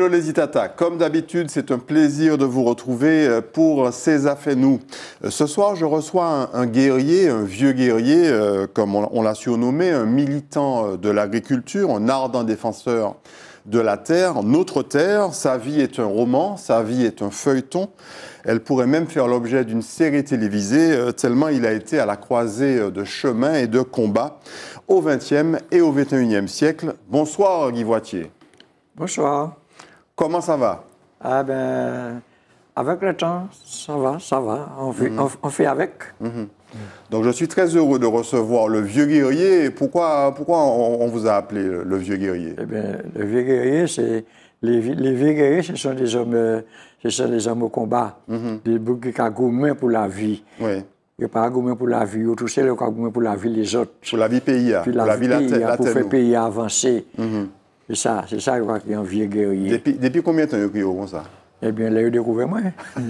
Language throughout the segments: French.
Hello les comme d'habitude c'est un plaisir de vous retrouver euh, pour ces affaires nous. Euh, ce soir je reçois un, guerrier, un vieux guerrier, euh, comme on, on l'a surnommé, un militant de l'agriculture, un ardent défenseur de la terre, notre terre. Sa vie est un roman, sa vie est un feuilleton. Elle pourrait même faire l'objet d'une série télévisée, tellement il a été à la croisée de chemins et de combats au XXe et au XXIe siècle. Bonsoir Guy Voitier. Bonsoir. Comment ça va Ah ben, avec le temps, ça va, ça va. On fait, mm-hmm. on, fait avec. Mm-hmm. Donc je suis très heureux de recevoir le vieux guerrier. Pourquoi, pourquoi on, vous a appelé le vieux guerrier eh le vieux guerrier, c'est les, vieux guerriers, ce sont des hommes, ce sont des hommes au combat, mm-hmm. des boucs qui sont pour la vie. Oui. Ils ne pas pour la vie, tout c'est le pour la vie les autres. Pour la vie pays, hein. pour la, vie, la, terre, hein, pour pays avancer. C'est ça, c'est ça, je crois qu'il y a un vieux guerrier. Depuis, depuis combien de temps il y a comme ça Eh bien, là, il a découvert moi.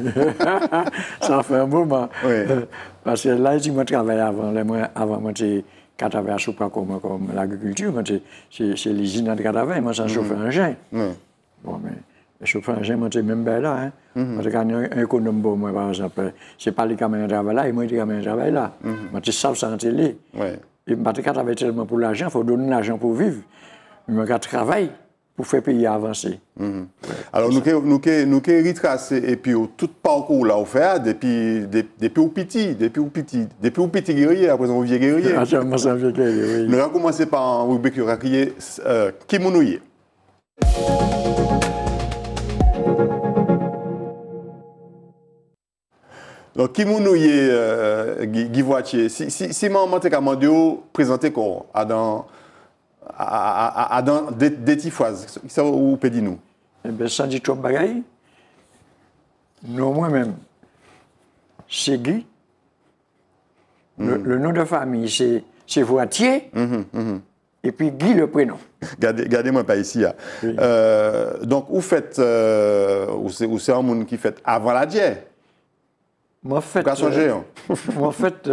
ça fait un moment. Oui. Euh, parce que là, je travaille avant. Là, moi, avant, moi, j'ai Catavin à Sopra comme, comme l'agriculture. C'est l'usine de Catavin. Moi, ça mm un gène. Oui. Bon, mais. Chauffeur, j'ai c'est même bien là. Hein. Mm -hmm. un économe pour moi, par exemple, c'est pas les mis un travail là, et moi, les camions travail là. Mm -hmm. Moi, tu télé. Ouais. Et quand tu tellement pour l'argent, il faut donner l'argent pour vivre mais qu'à travail pour faire payer avancer. Mm -hmm. Alors, nous avons nous, nous, retracer et puis tout parcours là, offert depuis, depuis au petit, depuis au petit, depuis au petit guerrier, après on vieux guerrier. Ah, nous allons commencer par un rubrique qui est euh, Kimonouye. Donc, qui euh, si si Guy Voitier, si maman t'a demandé de présenter quoi dans à, à, à détifoise. ça ou nous Eh bien, sans dire trop bagaille, non moi-même, c'est Guy. Hmm. Le, nom de famille, c'est Voitier. Hmm, hmm, Et puis Guy, le prénom. Gardez-moi pas ici. Hein. Euh, donc, vous faites, euh, Où c'est un monde qui fait avant la diète Moi, fait. Euh, géant. fait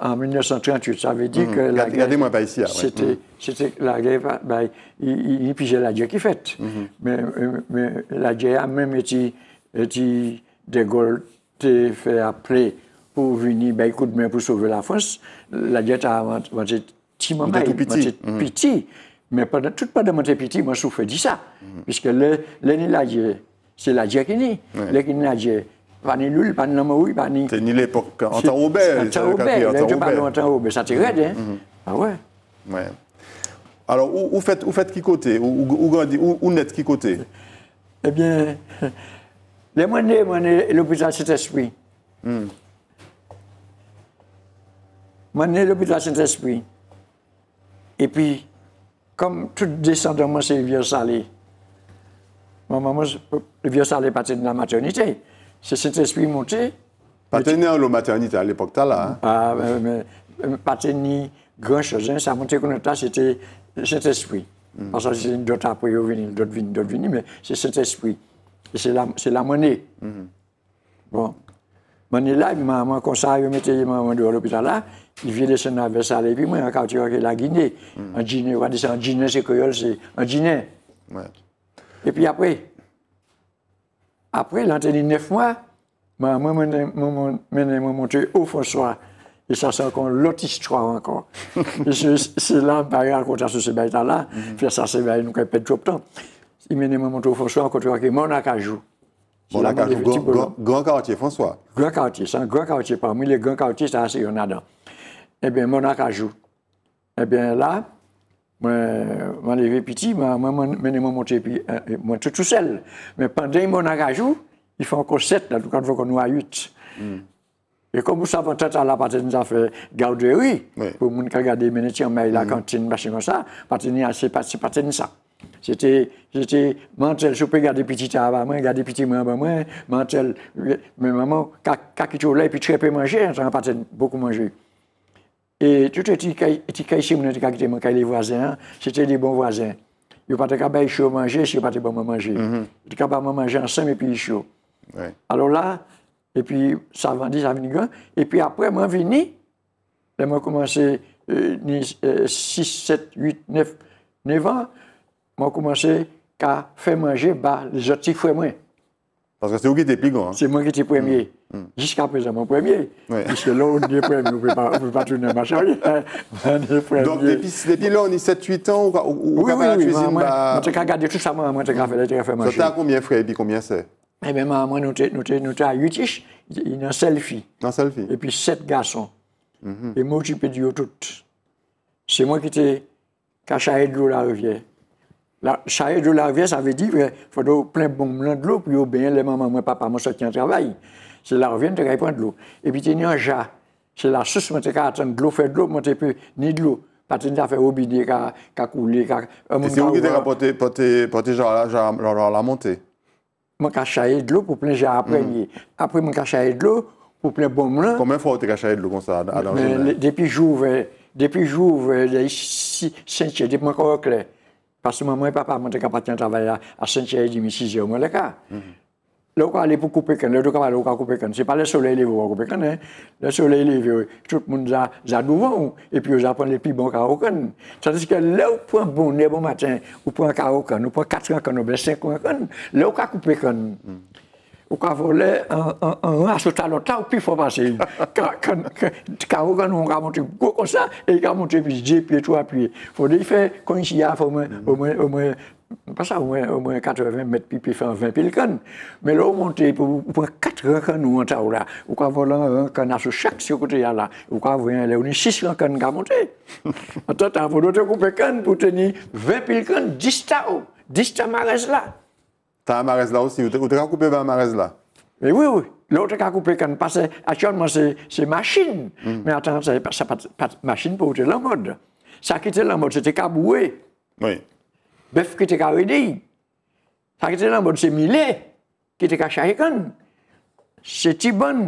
en 1938. Ça avait dit hum, que la Regardez guerre. moi pas ici. C'était, hum. c'était la guerre. Ben, il, il pigeait la guerre qui faite. Hum, mais, mais, la guerre a même été, été de Gaulle fait appeler pour venir, ben, écoute, mais pour sauver la France. La guerre a été petit moment, petit. petit. Mais pendant, pas pendant mon petit, moi, je souffre de ça. Puisque le, de la guerre, c'est la guerre qui est. Le qui guerre, Pani lul, pas nan maoui, pani... Te ni l'epok, an tan oube. An tan oube, lè djou palou an tan oube, sa ti red, hein? Mm-hmm. Ah ouais. Ouais. Alors, ou, faites fèt ki Où Ou, ou, côté ou, ou net qui côté Eh bien, les mwen ne, mwen l'hôpital Saint-Esprit. Mm. Mwen ne l'hôpital Saint-Esprit. Et puis, comme tout descendant, moi, c'est vieux salé. Moi, maman, le vieux salé parti de la maternité c'est cet esprit monté. Pateni en l'eau maternité à l'époque, t'as là. Hein? Ah, mais, mais grand chose, ça montait qu'on était, c'était cet esprit. Mm. Parce que c'est d'autres après, d'autres viennent, d'autres viennent, mais c'est cet esprit. Et c'est la, c'est la monnaie. Mm Bon. Monnaie là, ma maman, quand ça, je mettais maman dehors l'hôpital là, il vient descendre avec ça, et puis moi, en tu vois la Guinée. En hmm. Guinée, on va dire, en Guinée, c'est créole, c'est en Guinée. Ouais. Et puis après, Apre lente ni nef mwa, mwen mwen mwente ou François. E sa sa kon lotistro ankon. E si lan baye an konta sou sebe a talan. Fye sa sebe a yon kwen pet trop ton. E mwen mwen mwente ou François an konta wak e Mouna Kajou. Mouna Kajou, Grand Karatie François. Grand Karatie, sa Grand Karatie. Parmi le Grand Karatie sa yon adan. E eh ben Mouna Kajou. E eh ben la... moi, leve petit, petit et je monte tout seul. Mais pendant mon mwen il y en et comme la, tout on a Et comme vous savez, pwant tèt ala a oui. pour la cantine, machin comme ça, a C'était, c'était, je peux garder petit à avant moi, garder petit moi moi, mantel, mais maman, qui puis très manger, tu pas beaucoup manger. Et tout eti kaysi moun eti kakite man, kaye le vwazen an, sete le bon vwazen. Yo pati kaba yisho manje, se yo pati bon man manje. Mhm. Yo kaba man manje ansenm epi yisho. Alors la, epi sa vandi, sa vini gan, epi apre man vini, le man komanse 6, 7, 8, 9 an, man komanse ka fè manje ba zotik fwe mwen. Parce que c'est vous qui étiez plus grand. C'est moi qui étais premier. Mm. Jusqu'à mm. présent, mon premier. Oui. Parce que là, on est premier, on ne peut pas tourner ma premier. Donc, depuis, depuis là, on est 7-8 ans, oui, oui, oui, cuisine. Moi, bah... moi, tout ça, moi, moi, j'ai fait manger. Tu as combien, frère, et puis combien c'est Eh bien, moi, nous étions à 8 ish, il y a un selfie. Un selfie. Et puis 7 garçons. Mm-hmm. Et moi, tu peux dire tout. C'est moi qui étais caché à l'eau la rivière. La chaye de la revèn, sa ve di, fwè fwè do plen bon mlan dlo, pou yo benye le maman mwen papa mwen sa tiyan travay. Se la revèn, te kaye pon dlo. Epi te ni anja, se la süs mwen te ka aten dlo, fwe dlo, mwen te pe ni dlo. Pati ni ta fwe obide, ka koule, ka... E se yon ki te ka pote, pote, pote jan la, jan la la monté? Mwen ka chaye dlo pou plen jan aprenye. Apri mwen ka chaye dlo, pou plen bon mlan... Koman fwa ou te ka chaye dlo kon sa adan jenè? Men, depi jouve, depi jouve, de yi si, sentye, depi mwen Pasman mwen e pa pa mwen te ka pati an travaye a centyeye 2006 yo mwen le ka. Lè ou ka ale pou koupèkèn, lè ou ka ale pou koupèkèn. Se pa lè solei leve ou koupèkèn, lè solei leve ou, tout moun za douvan ou, e pi ou za pon lè pi bon karokèn. Sa te se ke lè ou pon bon, ne bon matin, ou pon karokèn, ou pon katren kèn, ou ben senkwen kèn, lè ou ka koupèkèn. ou ka vole an aso talota ou pi fò pase. Ka ou kan ou ka monte go kon sa, e ka monte pi je pi eto api. Fò de y fè kon si ya fò mwen, o mwen, pas sa ou mwen, mwen 80 met pi pi fè an 20 pil kan. Men lò ou monte pou 4 rankan nou an ta ou la. Ou ka vole an rankan aso chak si yo kote ya la. Ou ka vole an le ou ni 6 rankan ka monte. An te koupe kan pou teni 20 pil kan, 10 ta ou, 10 ta mares la. Ta a marez la osi, ou te ka koupe ba a marez la? E wè wè, lò ou te ka koupe kan pase, atyonman se masjin. Men atan, sa pat masjin pou ou te lanmode. Sa ki te lanmode, se te ka boue. Oui. Bef ki te ka redi. Sa ki te lanmode, se mile. Ki te ka chaykon. Se ti bon.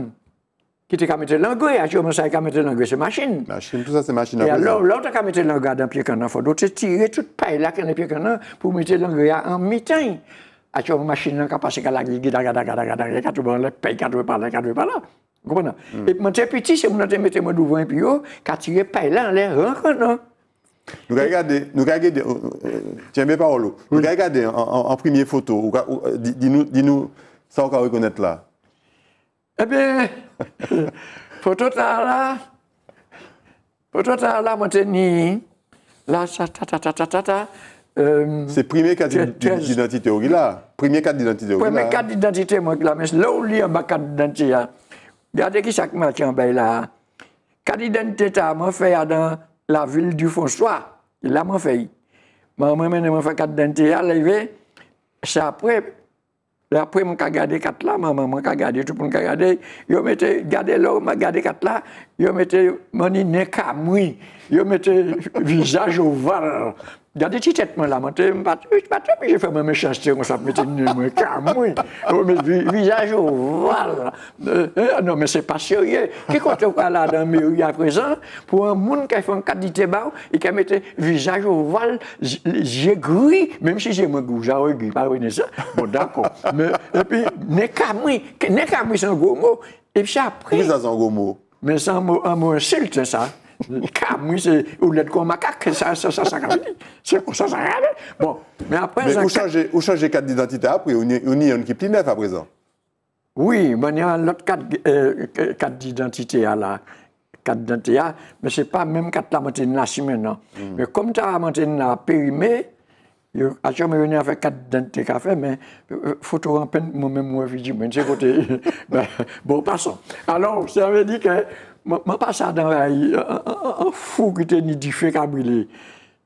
Ki te ka mette langwe, atyonman sa e ka mette langwe se masjin. Masjin, tout sa se masjin nan vèlè. Lò ou te ka mette langwe dan piye kanan fò, lò te tire tout pae la kanan piye kanan pou mette langwe an mitanj. atyon mw masjin nan ka pase kalagli, gida gada gada gada gada gada, katou ban lè, pey katou e pala, katou e pala. Gwona? E mw an te piti se mw nan te mette mw douvan pyo, kati e pey lan lè, ran ran nan. Nou ka gade, nou ka gade, tienbe pa wolo, nou ka gade an primiye foto, di nou sa wak a wikonet la. Ebe, foto ta la, foto ta la mw an te ni, la sa ta ta ta ta ta ta, Euh, c'est premier cadre d'identité au là Premier cadre d'identité ou là Premier cadre d'identité moi là mais là où y a bas cadre d'identité hein. Regardez qui chaque match en bas là. cadre d'identité ta moi fait ah, dans la ville du François. Là moi fait. Moi moi moi fait cadre d'identité arrivé c'est après Après après, je garder quatre là, maman, je garder, tout pour monde garder. gardé. ont mis, là, je garder quatre là, yo mette mani neka mwi, yo mette visage oval. Gade ti tet mwen la, mwen te patre mi je ma mwen je mettais, mwen nez mette yo mette Visage au val », bah, bah, euh, euh, Non, mais se pa serye. Ki kote kwa la dan présent, ou ya présent, pou an moun un fait kadite ba ou, e qui mette au val », j'ai gri, même si je mwen gouja ou gri, je ne sa, bon E pi, neka mwi, neka mwi san gomo, e pi apre... Mwen san gomo? Mais c'est un mot, un insulte, ça. Cam, c'est ou l'être quoi macaque, ça, ça, ça, ça, c'est ça, ça, Bon, mais après, mais ça. Vous changez, vous changez d'identité après, on y a une qui plus neuf à présent. Oui, mais il y a l'autre carte, euh, carte d'identité à la carte d'identité, mais ce n'est pas même carte la montée de la maintenant. Hein. Mm. Mais comme tu as la de la périmée, je suis venu avec quatre dents de café, mais euh, photo en peine, moi-même, moi, je me dis, côté. Ben, bon, passons. Alors, ça veut dire que je passe dans la un fou qui était ni difficile. feu briller.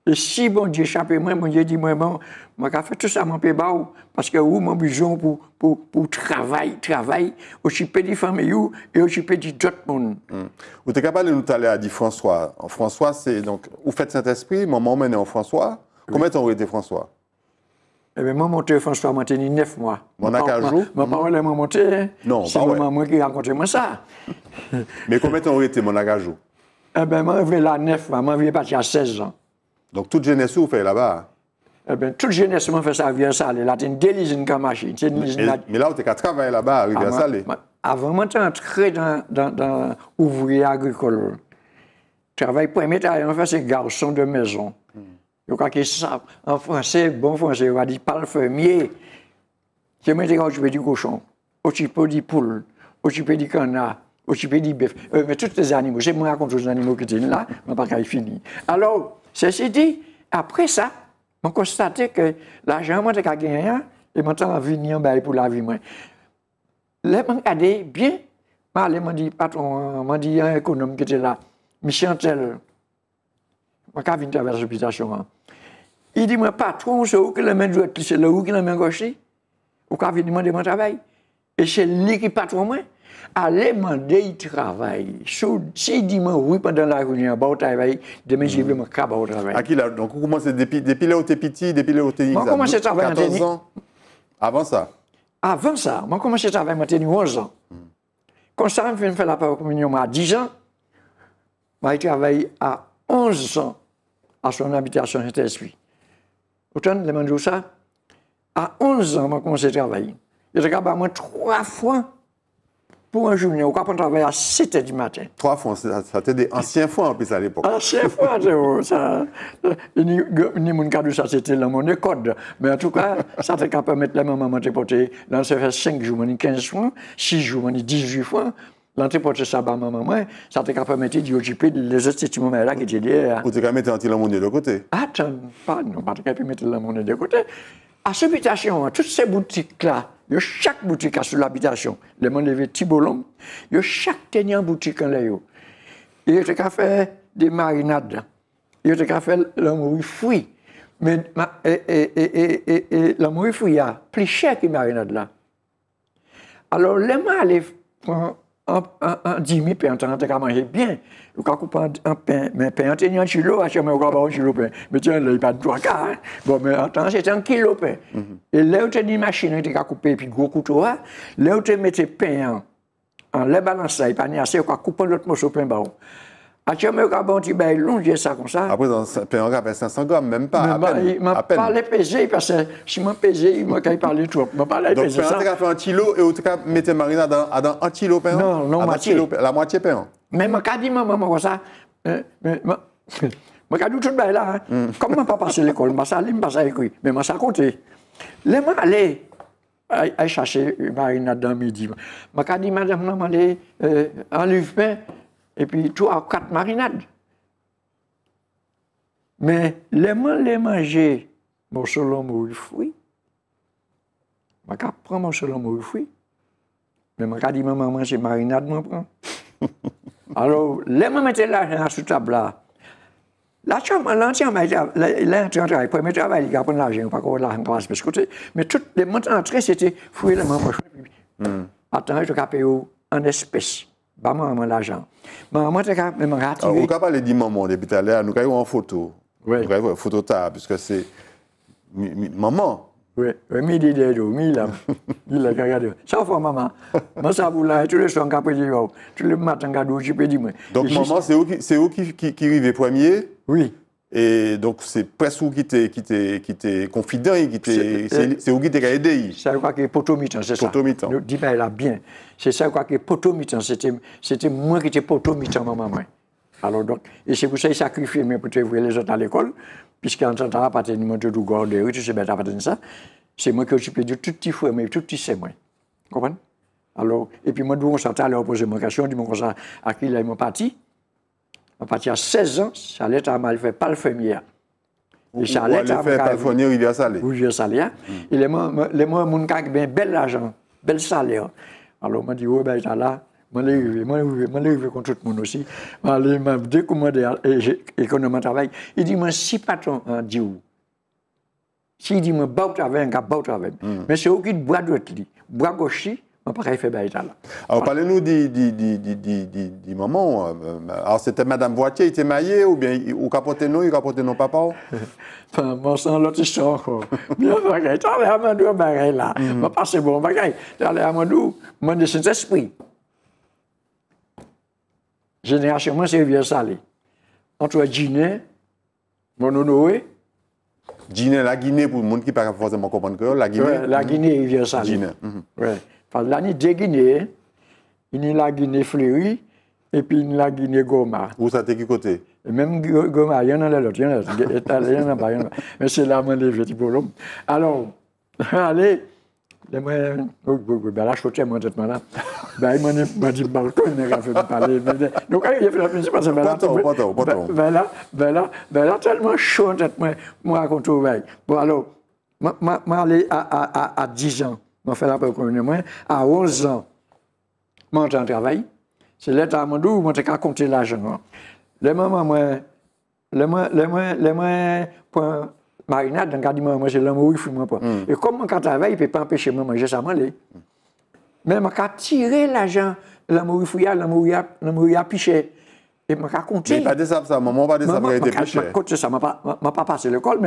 Et si bon Dieu échappe, moi, mon Dieu dit, moi, mon, je fait tout ça, mon bah, parce que j'ai mon besoin pour pour, pour travailler, travailler, petit des familles et occuper d'autres monde. Hmm. Vous êtes capable de nous parler à dit François. François, c'est donc, vous faites Saint-Esprit, maman, mène en François. Combien de temps François eh bien, moi, monté François tenu neuf mois. Mon acajou Ma parole est monté. Non, C'est vraiment moi qui rencontré moi ça. Mais combien de temps été mon âge Eh bien, moi, je vais là neuf, mois. Moi, je vais partir à 16 ans. Donc, toute jeunesse, vous faites là-bas hein eh bien, toute jeunesse, moi, fait ça à rivière salé Là, t'es une à comme machine. Mais là, vous avez travailler là-bas, à ah, saler. Avant, moi, entré dans, dans, ouvrier agricole. Travail premier, on fait, ces garçon de maison. Hmm. Je crois qu'ils savent en français, bon français, on va dire parfumier. le fermier. Je me dis quand tu peux du cochon, ou tu peux dire poule, ou tu peux dire canard, ou tu peux dire bœuf. Euh, mais tous les animaux, j'ai moi raconté les animaux qui étaient là, mais pas qu'ils fini. Alors, ceci dit, après ça, j'ai constaté que l'argent, moi, je n'ai gagné rien, et maintenant, je vais venir ben, pour la vie. Moi. Là, je me bien, je me dis, patron, je me dis, un économe qui était là, Michel Tel, je vais venir travers l'hôpital. Il dit, moi, patron, c'est où que la main droite, c'est là où que la main gauche, ou quand il demander mon travail. Et c'est lui qui patron, moi. Allez demander, il travaille. il dit, moi, oui, pendant la réunion, il va travail, demain, je vais me caber au travail. À qui là Donc, vous commencez depuis, depuis là où t'es petit, depuis là où t'es Moi, commencé à travailler à tennis. ans Avant ça Avant ça, moi, commencé à travailler à 11 ans. Hmm. Quand ça, je viens faire la parole communion à 10 ans. je j'ai travaillé à 11 ans à son habitation Saint-Esprit les ça. à 11 ans, je commencé à travailler. J'ai de moi trois fois pour un junior. Quand on travailler à 7 heures du matin. Trois fois, ça, des anciens fois en plus à l'époque. Anciens fois, c'est ça. Ni mon cadre, ça c'était dans mon code. Mais en tout cas, ça te permettre la maman de porter. Là, on s'est fait 5 jours, 15 fois, 6 jours, 18 fois. Lante pote sa ba maman mwen, sa te ka pwemete diyo jipe, le zeste ti mou mwen la ki diye diye. Ou te ka mette an ti lamanye de kote? Non, a tan pa, nou, pati ka pwemete lamanye de kote. A se bitasyon, a tout se boutik la, yo chak boutik a sou la bitasyon, leman de ve tibolom, yo chak tenyan boutik an le yo. Yo te ka fè de marinade la. Yo te ka fè lamanye fwi. Men, e, e, e, e, e, e, lamanye fwi ya, pli chè ki marinade la. Alors, lema ale, pou an, an di mi pen an tan an te ka manje bin, ou ka koupan an pen, men pen an te ni an shilou an chan men ou ka ba ou shilou pen, men te an le li pa dwa kar, bon men an tan se te an kilo pen. E le ou te ni machin an te ka koupen epi gwo koutou an, le ou te mette pen an, an le balansay pa ni ase ou ka koupan lout mousou pen ba ou. Achète un gars, tu ben long, ça comme ça. Après, ah on a 500 grammes, même pas, à peine. Il m'a parlé pesé, parce que si je pesé, il m'a parlé trop. Il m'a parlé pesé. Donc, tu as fait un kilo et tu as mis Marina dans un kilo pain Non, non, moitié. La moitié pain. Mais je dit maman comme ça, je euh, dit tout le là, hein. hmm. comme je n'ai pas passé l'école Je suis allé, je suis écrit, mais je suis à côté. Je suis allé chercher Marina dans midi. Je dit, madame, je suis allé, un livre pain et puis trois ou quatre marinades. Mais les mains, les manger, mon selon ou le fruit, je prends mon selon où le fruit, mais je dis maman manger marinade, je prends. Alors, les mains mettaient l'argent sur la table là. L'ancien travail, premier travail, il a pris l'argent, pas qu'on l'argent passe, parce que mais toutes les mains entrées, c'était fouiller les mains. Hmm. Attends, je vais payer en espèces ba maman l'argent. Maman, tu as même rattrapé. ne peut parler de ah, maman depuis tout à l'heure, nous avons une photo. Oui. une photo tard, puisque c'est maman. Oui, oui, oui, il oui, oui, il oui, oui, Chaque fois, maman, moi, ça vous oui, tous les soirs, oui, oh, tous les matins, Donc, maman, c'est vous qui, qui, Oui. premier Oui. Et donc, c'est presque où qui t'es, qui t'es, qui t'es confident, qui t'es, c'est euh, où qui t'es aidé. C'est quoi qui est potomitan, c'est ça. Potomitan. Nous dis ben, là bien. C'est ça quoi qui est potomitan. C'était, c'était moi qui étais potomitan, maman, moi. Alors donc, et c'est pour ça qu'ils sacrifiaient, mais pour voir les autres à l'école, puisqu'en tant qu'à partir de du gord de rue, tu sais, ben, à ça, c'est moi qui occupais de tout petit frère, mais tout petit c'est moi. Comprenez? Alors, et puis moi, nous on s'entend à l'opposé, mon question, du moment qu'on à qui là, parti à partir de 16 ans, j'allais faire parfumière. Et rivière hein. hmm. Et les bien bel argent, bel salaire. Alors, moi, dit, ouais, oh, ben, je moi je suis contre tout le monde aussi. Je m'a décommandé travail. Il dit, moi, si patron hein, dit oh. Si dit, moi, un hmm. Mais c'est aucune boîte de ah, alors, ah, parlez-nous du, moment. Euh, euh, alors, c'était Madame Boitier, il était maillé, ou bien, ou capotait nous, il capotait nos papas? Enfin, sang, l'autre histoire, quoi. Bien, bon, mon de esprit c'est vieux salé. Entre Guinée, mon Guinée, la Guinée, pour le monde qui pas forcément la Guinée. la mm. Guinée, il vient Oh, oh, oh, Fase la ni de Gine, ni la Gine Fleury, epi ni la Gine Goma. Ou sa te ki kote? Mem Goma, yon an lalot, yon an lalot. Mese la man le ve ti bolom. Alors, ale, le mwen, be la chote mwen tetman la, be yon mwen di balkon, nek an fe mi pale. Non kanyan yon fye la pensi, be la, be la, be la telman chon tetman, mwen akonto ve. Bon, alo, mwen ale a 10 an. Mwen fè la pèpèpèmè mwen, a 11 an, mwen tè an travèy, se lè tè amandou, mwen tè kak kontè l'ajan, mwen. Lè mwen mwen, lè mwen, lè mwen, lè mwen, pou an marinat, dan gadi mwen mwen, se lè mwen wifou mwen pou an. Hmm. E kom mwen kak travèy, pe pe an pe chè mwen manje sa man lè. Mwen mwen kak tirè l'ajan, lè mwen wifou ya, lè mwen wifou ya pichè. E mwen kak kontè. Mwen mwen pade sab sa, mwen mwen pade sab sa, mwen mwen kak kontè sa. Mwen pa pase l'ekol,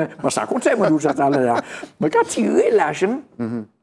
m mhm.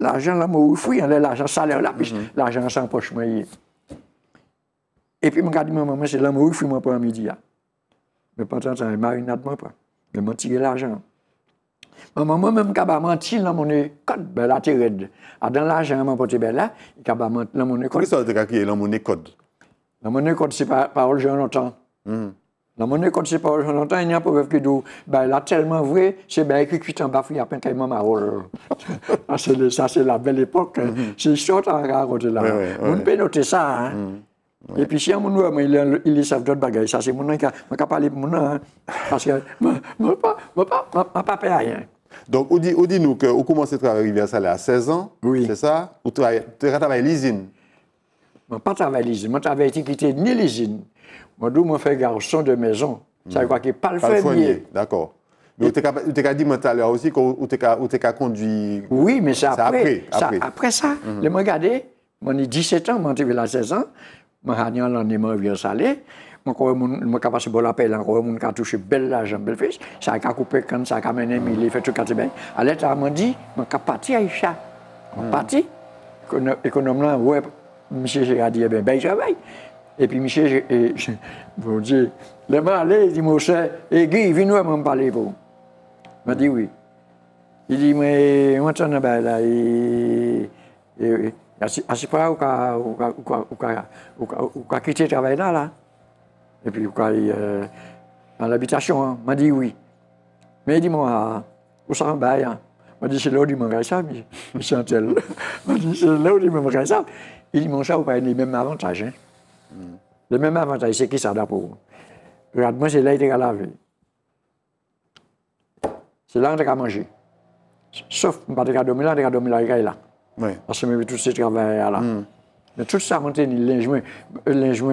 L'ajan la mwen woufou, yon lè l'ajan salèr la, pis l'ajan san poch mwen yè. Epi mwen kadi mwen mwen mwen se lè mwen woufou mwen pou an midi ya. Mwen patan tan yon marinat mwen pou, mwen mwen tigè l'ajan. Mwen mwen mwen mwen mwen kaba mwen ti l'an mounè kod, be la te red. A den l'ajan mwen pote be la, kaba mwen mwen mwen kod. Kwa ki sa o te kakye l'an mounè kod? L'an mounè kod se parol joun otan. Hmm. Dans mon école, c'est pas longtemps, il n'y a pas de qui dire ben, là, tellement vrai, c'est écrit en bas il y a plein de gens Ça, c'est la belle époque. C'est short en de là. Vous oui, on peut noter ça. Et puis, si on nous il y a d'autres bagages, ça, c'est mon nom qui a. Je de mon nom. Parce que je ne peux pas faire rien. Donc, on dit, nous que vous commencez à travailler à à 16 ans. Oui. C'est ça Ou tu travaillez à l'usine Je ne travaille pas à l'usine. Je ne travaille pas à l'usine. Moi, d'où fait garçon de maison. Ça veut dire que pas le D'accord. Mais tu as dit tout à l'heure aussi que tu as conduit. Oui, mais c'est après. Après ça, après ça mm -hmm. suis j'ai 17 ans, moi, j'ai 16 ans, moi, suis un à j'ai un salé. Encore, mon capacité la l'appel, encore, mon cas belle l'argent, belle fils. Ça a coupé quand ça a mené, mais fait tout bien. À m'a dit, je suis parti à hmm. parti, ouais, monsieur Gérard dit, eh bien, ben, et puis Michel, vous dit, le malais, il dit, Moshe, et Guy, viens nous me parler pour. Il m'a dit oui. Il dit, mais, moi, là, et, et, à ce on qu'a quitter le travail là, Et puis, on euh, l'habitation, hein. m'a dit oui. Mais dis-moi, où ça va hein. m'a dit, c'est là où il ça, Michel. m'a dit, c'est là où il ça. Il dit, mon vous pas les mêmes avantages, hein. Mm. Le même avantage, c'est qui ça d'abord pour Regarde-moi, c'est là qu'il a lavé. C'est là qu'on a mangé. Sauf, je ne vais pas dormir là, je vais dormir là, je là. Oui. Parce que je tous ces travail là. Mm. Mais tout ça, monter le linge,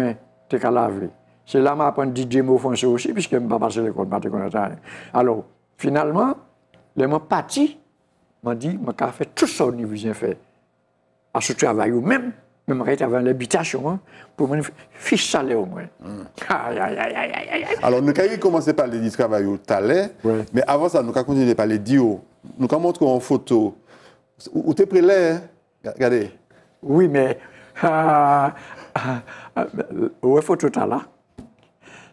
tu qu'à laver. C'est là que j'apprends Didier mot français aussi, puisque je ne pas passer l'école, je ne pas Alors, finalement, le suis parti, je dis, dit, vais faire tout ça au niveau fait. À ce travail ou même, même vais avant l'habitation habitation pour me faire salé au moins. Alors, nous avons commencé par les travail talent, mais avant ça, nous avons continué par les dio. Nous avons montré en photo. Où t'es pris là hein? Regardez. Oui, mais. Euh, ah, la ah, ah, photo là.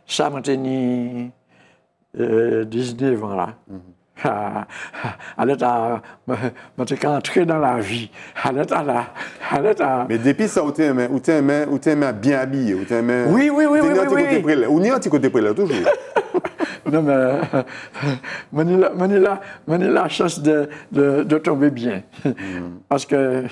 Ça m'a tenu 19 ans hmm. Elle est, mais tu es entré dans la vie. Elle à la, elle à... Mais depuis ça, tu es, où es, où es bien habillé, où es bien... Oui, oui, oui, oui, oui, oui. Ou ni anti-côté là toujours. non, mais... Manila, Manila, Manila a la chance de, de, de tomber bien. Mm. Parce que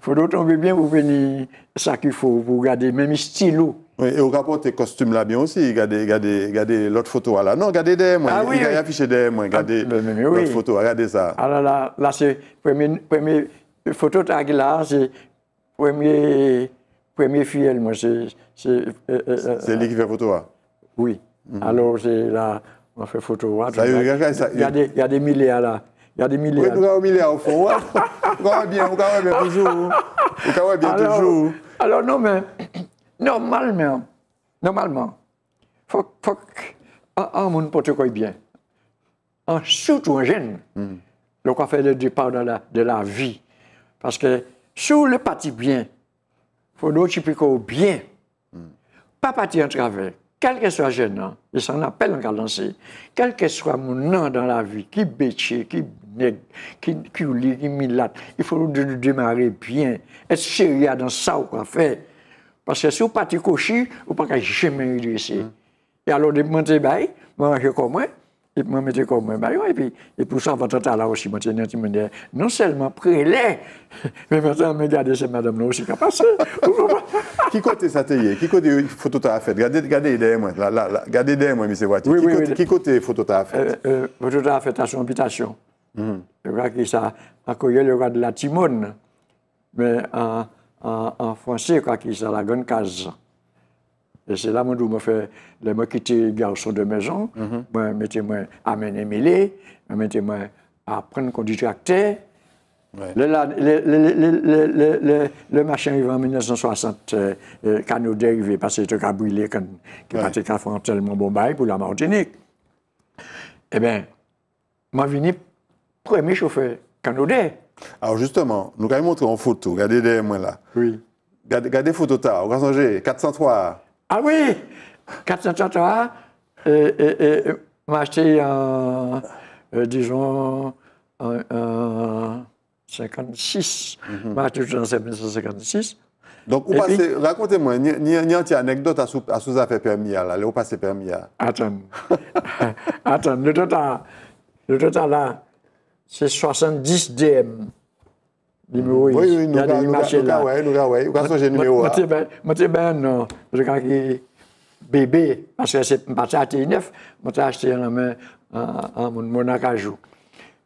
faut tomber bien pour venir ça qu'il faut, pour garder même stylo. Oui, et au rapport, tes costumes là bien aussi. Regardez, regardez, regardez l'autre photo ah là. Non, regardez derrière moi. Ah, oui, il oui. affiché derrière moi. Ah, regardez ah, l'autre photo. Regardez ça. Ah là là, là c'est premier premier photo que là, c'est premier premier fiel. Moi, c'est c'est euh, euh, euh, euh lui qui fait photo là. Ah. Oui. Mhm. Alors c'est là, on fait photo là. Ça, il y a des il y a des milliers là. Il y a des milliers. Oui, nous avons des milliers au fond. Vous bien, vous bien toujours. Vous bien toujours. Alors non mais Normalement, normalement, faut, faut qu'un monde porte hmm. quoi bien. En, surtout un jeune, mm. le qu'on fait le départ de la, de la vie. Parce que sur le parti bien, faut nous au bien. Hmm. Pas partir en travers. Quel que soit gênant, il s'en appelle en lancé. Quel que soit mon nom dans la vie, qui bétier, qui nègre, qui, qui qui milate, il faut démarrer bien, être sérieux dans ça qu'on fait. Paske sou pati kouchi, ou pa kaj jeme yu dwe se. E alon de mante bay, mwange komwen, ep mwame te komwen bay, ep pou sa vante ta la osi, mwante yon timon de, non selman prele, men mwante an me gade se madame la osi kapase. Ki kote sa te ye? Ki kote fotota a fet? Gade yon demwen, gade demwen, ki kote fotota a fet? Fotota a fet aso amputasyon. E vwa ki sa akoye lyo gwa de la timon. Men an en, en français, quand ils à la grande case. Et c'est là que je me fais, je me quitter garçon de maison, mm -hmm. moi, mettez-moi à mener me mettez-moi à prendre conduite tracteur. Le, le, machin arrivé en 1960, euh, euh, canot dérivé, parce que c'était brûlé quand qui partait qu'à faire tellement bon bail pour la Martinique. Eh bien, je suis venu premier chauffeur canot alors justement, nous allons montrer en photo, regardez derrière moi là. Oui. Regardez, regardez photo au regardez, 403. Ah oui, 403, et, et, et m'acheter un, euh, disons, un, un 56, m'acheter mm -hmm. en 1956. Donc, racontez-moi, une petite anecdote à ce que vous avez permis là, vous passez permis Attends, attends, le total, le total là, se sasandis dem. Nime ou yi. Yade yi mashe la. Mwen te ben nou. Mwen te kan ki bebe paske mpate a tenef mwen te ashte yon ame moun moun akajouk.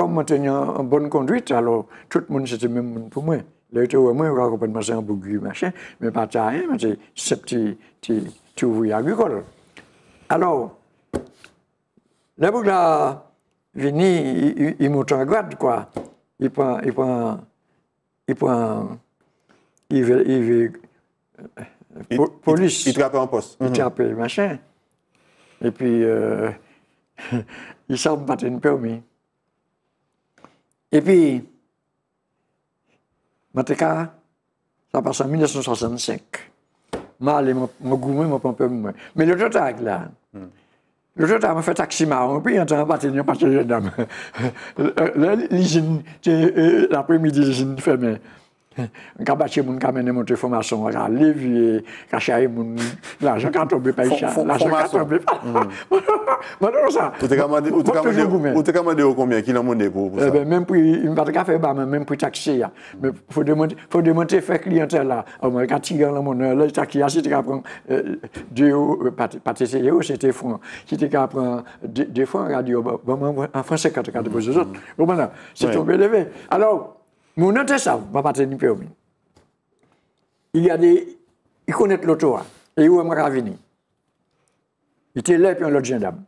comme je en bonne conduite, alors tout le monde, c'était le même pour moi. Le tu moi, je ne comprends pas un bougui, machin, mais pas ça, hein, c'est ce petit, petit, petit ouvrier agricole. Alors, là, pour la vini, il, monte en grade, quoi. Il prend, il prend, il prend, il veut, il veut, euh, police. Il, trappe en poste. Il mhm. trappe, machin. Et puis, euh, il semble battre une permis. Epi, mante ka, sa pasan 1965, ma ale, mou goumen, mou pompe moumen. Men loutre tag la, loutre tag mou fè taksi maron, pi yon tan paten yon paten jen dam. Lè, l'izine, l'apremi de l'izine fè men. Mwen ka bache moun, ka mene mwote foma son, ka levye, ka chaye moun, la, jankan tombe pa isha, la, jankan tombe pa... Mwen anon sa... Ou te kamande yo koumyen, ki nan mwonde pou? Mwen pou, mwen pati ka febame, mwen pou takse ya. Fou demonte fè kliyantè la, a mwen ka tigan lan mwone, la, takye ya, si te kapran, deyo, pati seye yo, se te fwen, si te kapran, de fwen, radio, mwen mwen, an fwansè kate kate pou se zot, mwen anon, se tombe leve. Anon, Moun nan te sav, ba paten ni pe omi. I yade, i konet loto a, e ou m rave ni. I te le pi an lot jendam.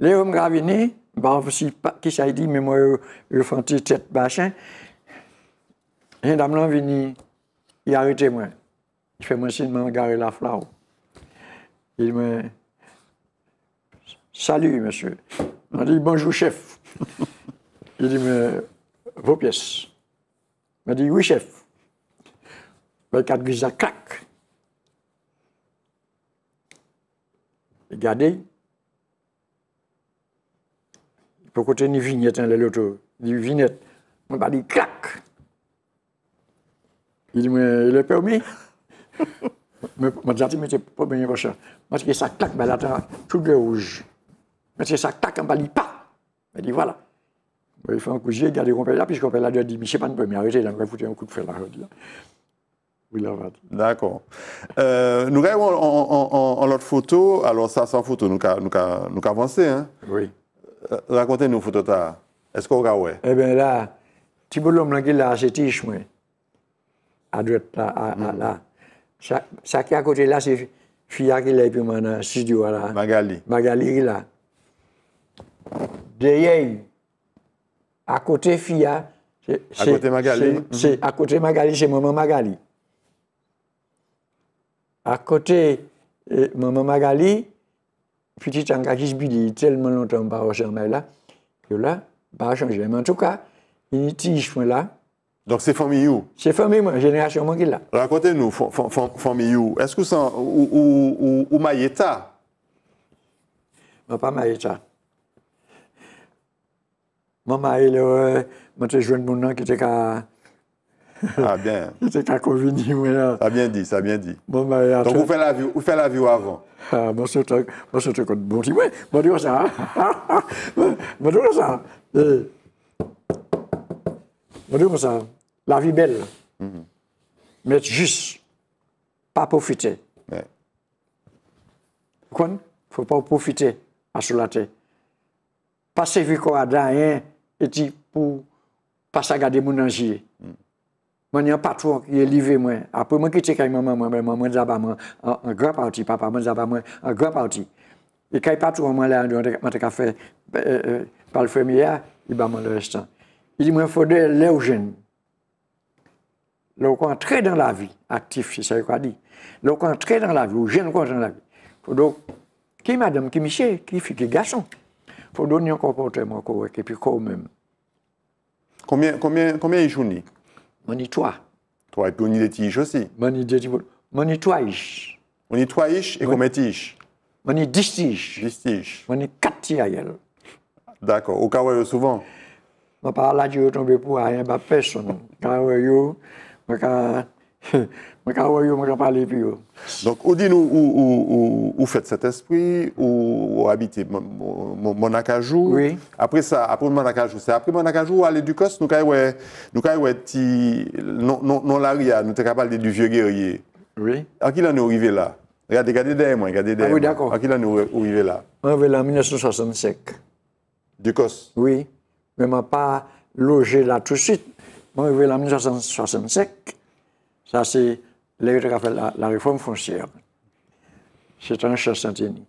Le ou m rave ni, ba an fosi, kis ay di, men mwen yo fante tet bachan, jendam lan vini, i arite mwen. I fè mwen sin man gare la fla ou. I mwen, sali monsi, mwen di, bonjou chef. Ha ha ha. Je lui ai dit, mais, vos pièces. Il m'a dit, oui, chef. 24 gris, ça claque. Regardez. Pour côté ni vignette, hein, l'auto. dit, vignette. Il m'a dit, claque. Il dit, mais il est permis. mais m'a dit, mais c'est pas bien pour ça. Parce que ça claque, mais là, tout le rouge. Parce que ça claque, on m'a dit, pas. Il dit, voilà. Mwen fè an koujè, gade konpè la, pis konpè la dè a di, mi sè pan pè, mi arrete, dè an kou foute an kou foute fè la jod la. Ou la vat. D'akon. Nou gè yon lòt foutou, alò sa, sa foutou, nou k'avansè, raconte nou foutou ta. Eskò ou gawè? E ben la, tibou lòm lan ki la asetish mwen. A dret la, a la. Sa ki a kote la, se fia ki la, ki la yon manan, si diwa la. Magali. Magali ki la. Deye yon, à côté Fia. Chez, à côté Magali. Mhm. Chez, à côté Magali, chez maman Magali. À côté euh, maman Magali, petit Tanga qui se tellement longtemps par au là, que là, pas changé. Mais en tout cas, il tige là. Donc c'est famille où C'est famille, moi, génération moi qui là. Racontez-nous, famille où Est-ce que c'est ou, ou, ou, Maïeta pas Maïeta. Mamaye, là, moi, j'ai joué le monde qui était quand. Ah, bien. qui était quand Covini, moi, là. Ça a bien dit, ça a bien dit. Mamaye, ben, Donc, vous faites la vie, vous faites la vie avant. Ah, moi, c'est un, moi, c'est un bon. Oui, moi, dis ça. Hein. Moi, dis ça. Hein. Euh. Moi, dis ça. Hein. La vie belle. -hmm. Mais juste, pas profiter. Ouais. Quoi? Faut pas profiter à se latter. pa sevi kwa da yen eti pou pa sa gade moun nanjiye. Mwen yon patro yon e li ve mwen. Apo mwen ki te kay mwen mwen mwen mwen mwen mwen dja ba mwen an gran pouti, papa mwen dja ba mwen an gran pouti. E kay patro mwen lè an di yon te ka fe eh, eh, eh, pal fèm yè, i ba mwen lè restan. I di mwen fode lè ou jen. Lou kon tre dan la vi, aktif se sa yon kwa di. Lou kon tre dan la vi, ou jen kon tre dan la vi. Fodo ki madam, ki misye, ki fi, ki gason. podonio kokote mwako weke, puis quand même. Combien, combien, combien ils jouent Moni toi. Toi, et puis on y détige aussi. Mani détige. Moni toi ish. Moni y toi ish, et combien tiges Moni dix tiges. Dix tiges. Moni quatre tiges. D'accord. Au cas où souvent Ma ne là tu de tomber pour rien, pas personne. Quand mais quand. Je ne parler plus. Donc, on dit nous, où où, où faites cet esprit, où, où habitez Monacajou. Oui. Après ça, après Monacajou, c'est après Monacajou, ou aller du Cos, nous avons nous non, non, non, l'aria, nous sommes capables du vieux guerrier. Oui. À qui l'on est arrivé là Regardez, regardez derrière moi, regardez derrière ah, oui, d'accord. À qui là nous arrivé là On est là en 1965. Du Cos Oui. Mais je ne pas logé là tout de suite. Je suis arrivé là en 1965. Sa se lè yè dra fè la reforme foncière. Se tan chansantè ni.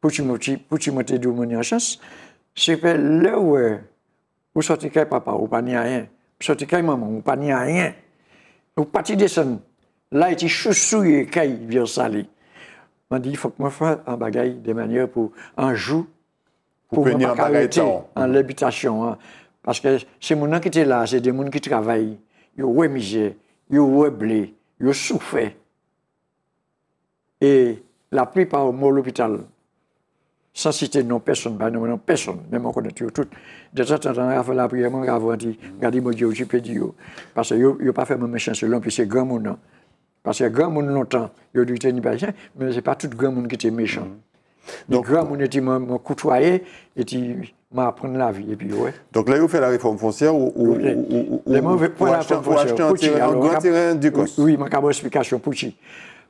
Pouti mouti, pouti mouti d'ou mouni an chans. Se fè lè wè, ou sote kè papa, ou pa ni a yè. Sote kè maman, ou pa ni a yè. Ou pati desen, lè yè ti chousouye kè yè vir sali. Man di, fòk mou fè an bagay de manyè pou an jou, pou mou mou karete, an lèbitasyon. Paske se mounan ki te la, se de moun ki travè, yo wè mizè, yo wèble, yo soufè, e la pripa ou mò l'opital, san site nan person, bay nan mè nan person, mè mò konèt yo tout, deta tan tan, rafel api, mè mè rafel api, gadi mò diyo, jipè diyo, pase yo pa fè mè mechèn, se l'on pise gwa mò nan, pase gwa mò nan lontan, yo diwite nipè, mè se pa tout gwa mò nan ki te mechèn, Donc, là, mon monde qui m'a côtoyé et qui m'a appris la vie. Et puis, ouais. Donc là, il fait la réforme foncière ou, ou, oui, ou, ou pour, pour la acheter, pour acheter un, terrain, un grand terrain du COS Oui, ma oui, explication pour qui.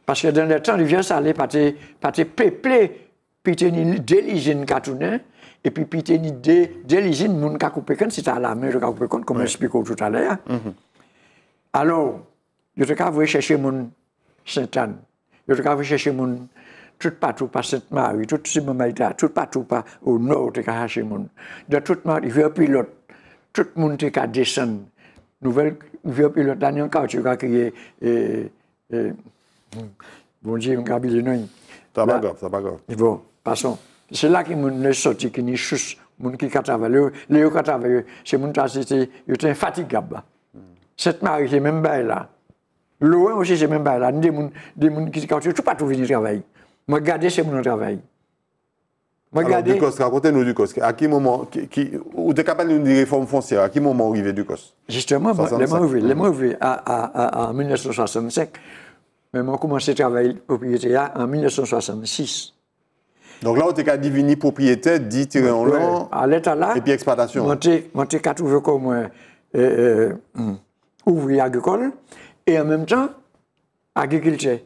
Parce que dans le temps, il vient s'aller, pas te peupler, puis te ni déligine katounen, et puis puis te ni déligine moun ka coupé compte, si t'as la main, je ka coupé compte, comme je expliqué tout à l'heure. Mhm. Alors, je te ka chercher mon Sainte-Anne, je te ka chercher mon tout patou pa Saint-Marie, tout si Mambaida, tout patou pa ou nou te ka hache moun. De tout moun, yve yo pilote, tout moun te ka desen. Nouvel yve yo pilote, dan yon kouch yon ka kriye, bon di, yon ka bilenoy. Ta bagof, ta bagof. Bon, pason. Se la ki moun ne soti, ki ni chous, moun ki katava, le yo katava, se moun ta siti, yo ten fatigab. Saint-Marie se men bay la. Louen osi se men bay la. De moun ki te kouch, yon tout patou vini travayi. Je chez mon travail. Moi, Alors, Ducos, racontez-nous Ducos. À quel moment, qui, êtes capable de nous dire réforme foncière, à quel moment arrivé Ducos Justement, moi, les mois arrivés, les mois en 1965. Mais moi, commencé à travailler en 1966. Donc là, vous êtes devenu propriétaire, dit tirer en À l'état là. Et puis exploitation. Monter, monter trouver comme euh, euh, euh hmm, ouvrier agricole et en même temps agriculteur.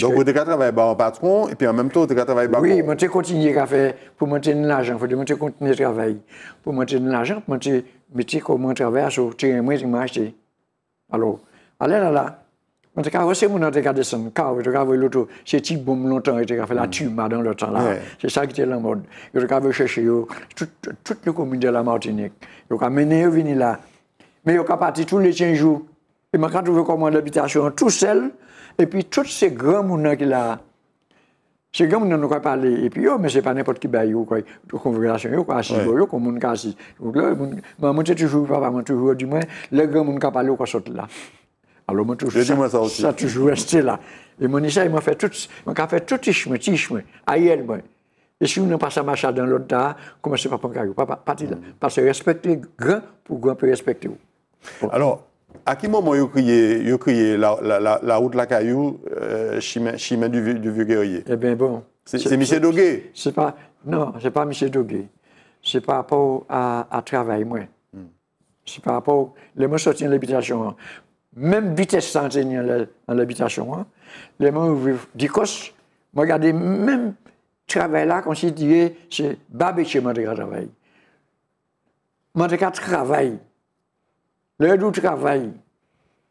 Donc, vous avez travaillé par un patron, et puis en même temps, vous avez travaillé par Oui, moi, j'ai continué à faire pour maintenir l'argent. faut de je continue à travailler. Pour maintenir l'argent, pour maintenir le métier comment travailler sur le terrain, moi, je m'ai acheté. Alors, allez là, là. Mwen te ka de moun an te ka desen, ka wè te ka wè loutou, se ti boum lontan, la mm. tuma dans le temps C'est ça qui te la mode. Je te chercher wè chèche yo, tout le de la Martinique. Je ka mène yo venir là. Mais yo ka partir tous les 15 jou. E mwen ka veux comment l'habitation tout seul, et puis, tous ces grands qui là, ces grands nous pas parler. Et puis, oh, mais c'est pas n'importe qui conversation, bah, yo, assis, yo, comme là, moi, toujours, papa, moi les grands qui là. Alors, moi, ça, là. Et mon ils il fait tout, m'a fait tout Et si on pas ça dans l'autre temps, pas papa, Parce que respecter grand pour grand peut respecter vous. Alors, à quel moment vous criez, la, la, la, la, route la caillou, euh, chemin, du, vieux guerrier Eh bien bon. C'est M. Dogué C'est pas, Non, c'est pas M. Dogué. C'est par rapport à, à travail, moi. C'est hmm. par rapport. Les mots sortis de l'habitation. Hein. Même vitesse sans dans l'habitation. Hein. Les mots du coche, moi, regardez, même travail là, considéré, c'est babé chez moi de travail. Moi, de travail l'heure do travail,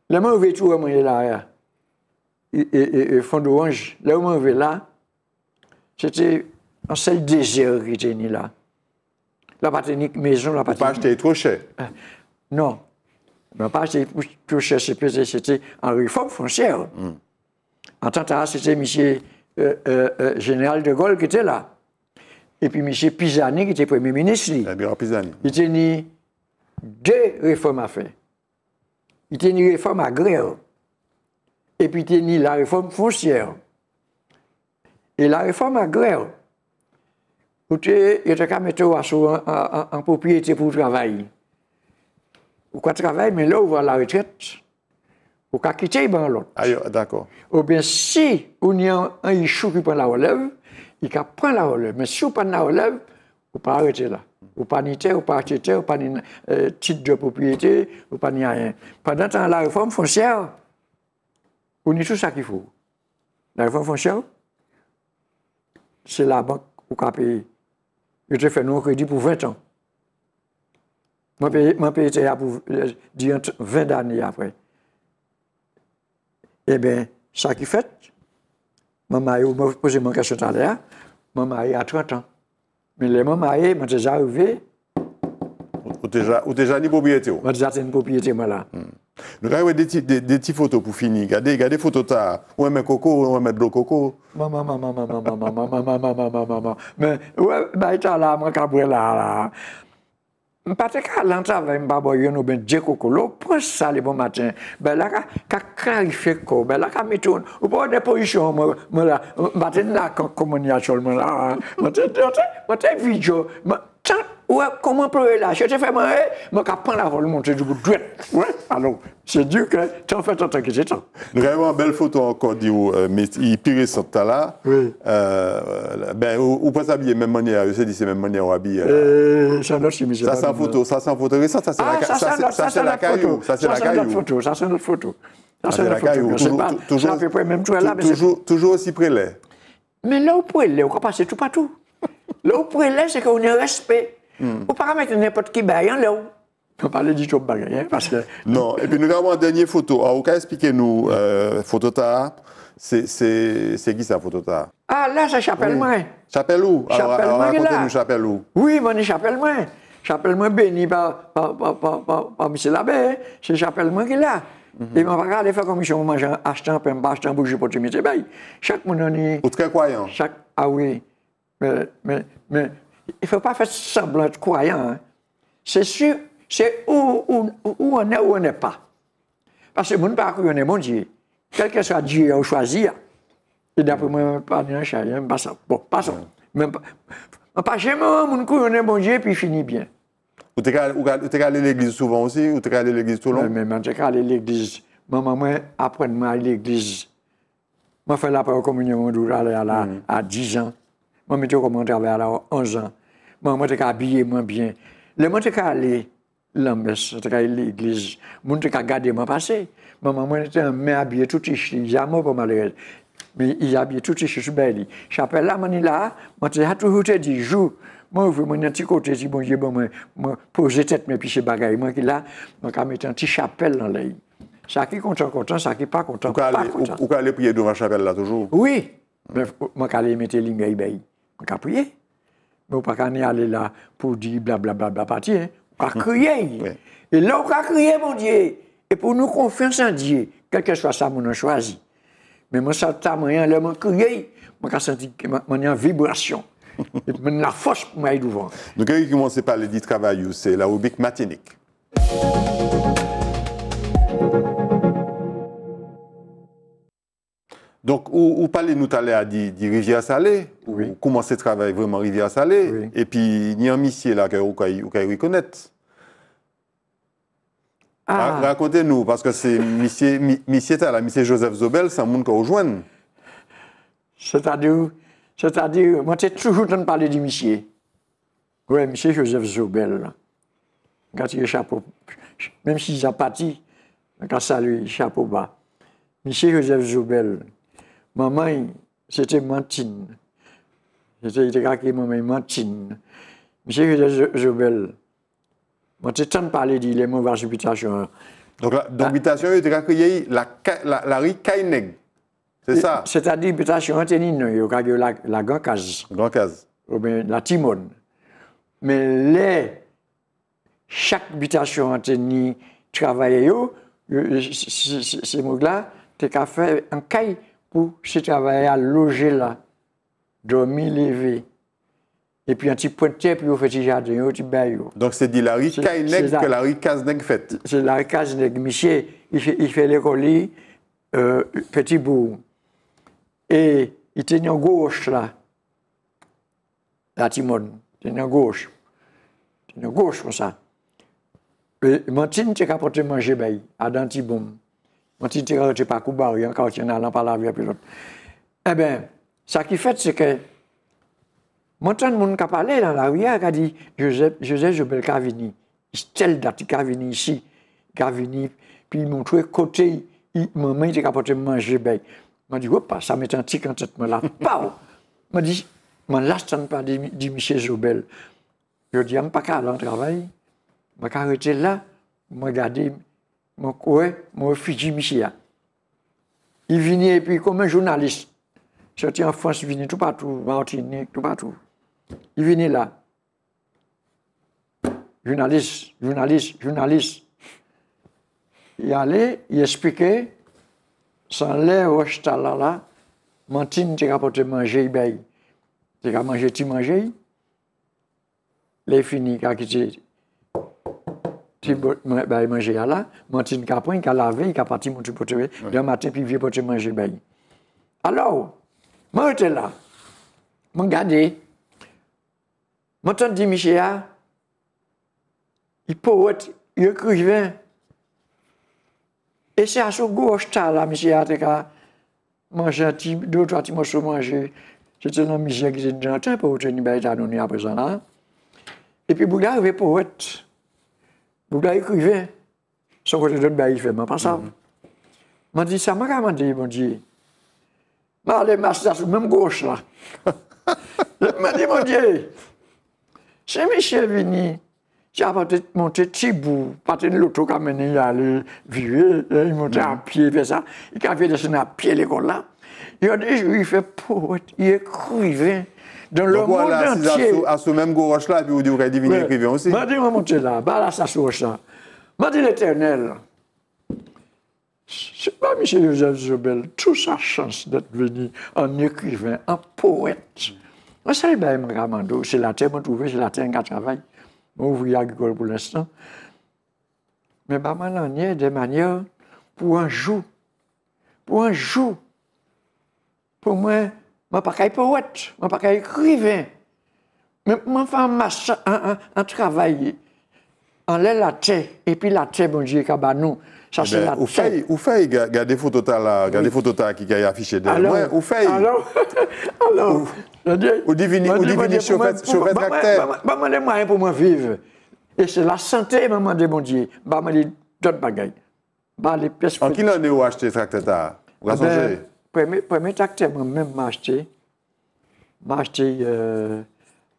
le mauvais ve à là. Et Et, Et fond fond d'orange, là où man là, c'était un seul désert qui était là. La patinique maison, la ah, n'avez Pas acheté trop cher. Non. n'avez pas acheté trop cher, c'était en réforme foncière. Hmm. En tant que c'était M. Euh, euh, euh, général de Gaulle qui était là. Et puis M. Pisani qui était Premier ministre. Pisani. Il était ni Dè reform a fè. I te ni reform agrèl. E pi te ni la reform foncièl. E la reform agrèl. Ou te, yon te ka mette ou asou an popyete pou travayi. Ou ka travayi, men lè ou vwa la retret. Ou ka kitey ban lot. A yo, d'akor. Ou ben si ou n'y an an yishou ki pan la relev, yi ka pan la relev. Men si ou pan la relev, ou pa arete la. Ou pa ni te, ou pa ki te, ou pa ni euh, tit de popyete, ou pa ni a yen. Pendant an la reform fon chèv, ou ni tout sa ki fò. La reform fon chèv, se la bank ou ka pe, yo te fè nou an kredi pou 20 an. Man pe ite ya pou 20 d'an ni apre. E ben, sa ki fèt, man maye ou man pose man kèchot an lè, man maye a 30 an. Mais les moments mwen moi déjà déjà Ou ou déjà ni propriété ou? suis déjà une propriété, moi. mwen Nous des des photos pour finir. photos pour fini. photos regardez photos. ta. Ou coco, où coco. coco. Maman, maman, maman, maman, maman, maman, maman, maman, maman. maman. Mais e là, là. Mpate ka lantave mbabo yon ou ben djeko kou, lo pou sali pou bon maten, be la ka karife kou, be la ka mitoun, ou pou depo isyon mwen la, maten la kou kou mwen yachol, mwen la, mwen te video, mwen... ouais, comment pleurer là Je te fais manger, je prends la vol, monte du bout de Ouais, alors, c'est dur que tu en fais tant que j'ai tant. Vraiment, belle photo encore, dit, euh, mais il pire son temps là. Oui. Euh, euh ben, ou pas s'habiller même manière, je sais, c'est même manière ou habiller. Euh, euh, ça, ça, c'est photo, ça, c'est photo. Ah, ça, ça, c'est la, ça, ça, ça, la caillou. Ça, c'est la caillou. Photo, ça, c'est la photo. Ça, c'est la caillou. Toujours, même là, toujours, toujours aussi là. Mais là où là, on peut passer tout partout. Là où là c'est qu'on est respect. Mm. Ou pas mettre n'importe qui en hein, l'eau. On pas du job hein, parce que... Non, et puis nous avons une dernière photo. Alors, ah, vous expliquez-nous, euh, photo ta. c'est qui sa photo ta? Ah, là, c'est Chapelle moin Chapelle où Alors, ah, ah, racontez-nous Chapelle où Oui, mon Chapelle moin Chapelle moin béni par, par, M. Labbé, c'est hein. Chapelle moin qui est là. Mhm. Et mon il fait comme si on mangeait un pain, acheter un bougie pour tuer mes Chaque monde en est. Ou très croyant Chaque... Ah oui. Mais, mais, mais, il ne faut pas faire semblant de croyant. Hein. C'est sûr, c'est où, où, où, on est, où on n'est pas. Parce que mon parcours, on est mon Dieu. Quel que soit Dieu on choisi, et d'après moi, pas dans chien, hein, pas ça. Bon, passons. ne pas. Pas jamais, hein, mon coup, on est mon Dieu, puis finit bien. vous t'es allé à l'église souvent aussi, ou t'es allé à l'église tout le long? oui, mais allé à l'église. Maman, moi, moi à l'église. Moi, je fais la première communion, à, 10 mm. ans. Moi, je me suis à 11 ans. Mwen mwen te ka abye mwen byen. Le mwen te ka ale lambes, te ka e l'iglize. Mwen te ka gade mwen pase. Mwen mwen te mwen abye tout ish li. Ya mwen pou mwen alege. Me yi abye tout ish li soube li. Chapelle la mwen ila, mwen te hatou joute di jou. Mwen ouve mwen yon ti kote ti bonje bon mwen. Mwen pose tet me pi se bagaye. Mwen ki la, mwen ka mette an ti chapelle nan lay. Sa ki kontan kontan, sa ki pa kontan pa kontan. Ou ka ale pye dovan chapelle la toujou? Oui. Mwen ka ale mette lingay bay. Ou ka pye? peut pas aller là pour dire blablabla, bla, bla, bla, hein. on va mhm. crier. Et là, on a crier, mon Dieu. Et pour nous confier en Dieu, quel que soit ça, on a choisi. Mais moi, ça, ça m'a rien, là, on crié, Moi, a senti que a une vibration. Et on la force pour m'a devant. Donc, quand vous commencez par le travail, c'est la rubrique matinique. Donc, ou, ou parler nous allé à di, di rivière salée, oui. ou commencer à travailler vraiment rivière salée, oui. et puis il y a un missier là que vous reconnaître. Ah. Racontez-nous, parce que c'est missier, missier là, missier Joseph Zobel, c'est un monde qu'on rejoint. C'est-à-dire, c'est-à-dire, moi, j'ai toujours entendu parler du missier. Oui, monsieur Joseph Zobel, quand il est chapeau, même s'il a parti, quand ça lui, chapeau bas. Monsieur Joseph Zobel, Ma mãe, c'était matine. J'étais avec ma mère Mantine. Monsieur Jobel, je t'ai tant parlé de l'élément d'habitation. Hein. Donc, l'habitation, il était craqué, la, ah. la, la rue Kaineg. C'est ça? Euh, c'est-à-dire, l'habitation, antenne, il y la, la Grand Case. Grand Case. la Timone. Mais les, chaque habitation, antenne as ces mots-là, tu fait un caille. pou se travaye a loje la, dormi leve, epi an ti pointe, epi yo feti jade, yo ti bay yo. Donk se di la ri kajnek, ke la ri kaznek feti. Se la ri kaznek, misye, i fe le koli, feti bou, e, i tenyon gouch la, la ti mod, tenyon gouch, tenyon gouch pou sa. E mantin te kapote manje bay, a dan ti boum. Mwen ti te rete pa kouba ou yon ka ou ti an alan pala vi apilot. E eh ben, sa ki fet se ke, mwen tan moun ka pale la, la ou ya ka di, Josep, Josep Jobel ka vini. I stel dati ka vini isi. Ka vini, pi moun twe kote, mwen men te kapote mwen jebey. Mwen di, wop, sa met an tik an tet mwen la. Paw! Mwen di, mwen lastan pa di, di Mise Jobel. Yo di, an pa ka alan travay? Mwen ka rete la, mwen gade, mon coué, mon Fiji Michia. Il venait et puis comme un journaliste, sorti en France, il venait tout partout, Martinique, tout partout. Il venait là. Journaliste, journaliste, journaliste. Il allait, il expliquait, sans l'air, roche là, Mantine, tu rapporté manger, ben, tu as mangé, tu manges. Il est fini, il a quitté Ti ba e manje ya la, man ti n ka pon, ka la ve, ka pati moun ti potere, dan mate pi vie potere manje bayi. Alo, man ote la, man gade, man ton di Mishia, i pou wet, i ekri ven, e se aso gwo osta la Mishia te ka, manje ti, do to a ti moun sou manje, se te nan Mishia gite di jan, ten pou wet, e pi bou la ve pou wet, Bouda ekrive, son kote don bayi fèman pasap. Mhm. Mwen di sa, mwen ka mwen di, mwen di, mwen ale mas datou, menm gos la. Mwen di, mwen di, se Michel vini, j apate monte tibou, paten loto kamene yale vive, yi eh, monte an mhm. piye fe sa, yi ka vede se nan piye le kon la, Il y a des juifs poètes, ils écrivaient dans le Donc, monde voilà, entier. À ce, même Goroche-là, puis vous dites, vous devenu écrivain aussi. Je dis, monter là, bah là, ça se là. Je dis, l'éternel, c'est pas M. Joseph Zobel, tout sa chance d'être venu en écrivain, en poète. Moi, c'est le même Ramando, c'est la terre que trouve, c'est la terre qui travaille, ouvrier agricole pour l'instant. Mais bah, maintenant, il y a des manières pour un jour, pour un jour, pou mwen, mwen pa kay pou wet, mwen pa kay kriven. Mwen fè an masan, an travay, an lè la tè, epi la tè, mwen bon diye, ka ba nou, sa eh se la tè. Ou fè yi, ou fè yi, gade fotota la, gade fotota ki kay afiche de mwen, ou fè bon yi. Ou divini, bon ou divini, sou fè traktè. Ba mwen lè mwen pou mwen viv, e se la sante, mwen mwen diye, ba mwen li dot bagay. Ba li pes fè. An ki lè an de ou achte traktè ta? Ou rason jè? A ah ben, premier, premier tracteur, moi, même m'acheter. acheté euh,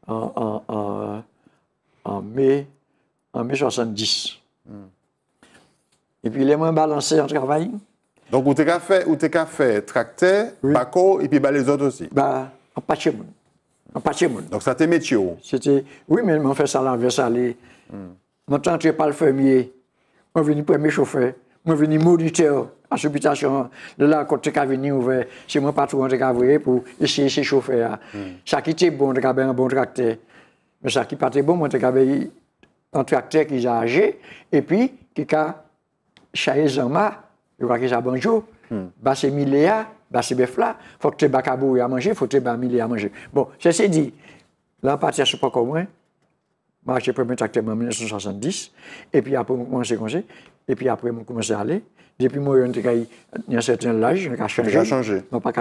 en, en, en, mai, en mai 70. Et puis, les moins balancé en travail. Donc, vous avez fait, fait tracteur, oui. et puis bah, les autres aussi. Bah, en pâtier. En Donc, ça, c'était métier. Oh. C'était, oui, mais on fait ça à l'envers, ça allait. Mm. pas le fermier. Moi, venu premier chauffeur. Moi, venu moniteur. Parce que putain, de là, quand tu es venu, chez moi pour essayer de chauffer. Hmm. Ça qui était bon, tu un bon tracteur. Mais chaque qui pas bon, moi, tu un tracteur qui a âgé, et puis qui a chassé Zama, je crois qu'il a bonjour, hmm. bah c'est Miléa, bah c'est Befla, faut que tu aies à manger, faut que tu aies milléa à manger. Bon, ceci dit, là, je ce pas comme hein. moi, marché premier tracteur en 1970, et puis après, on commencé congé et puis après, on commencé à aller. Et que yon je kay yon je changé Je changer. Je bas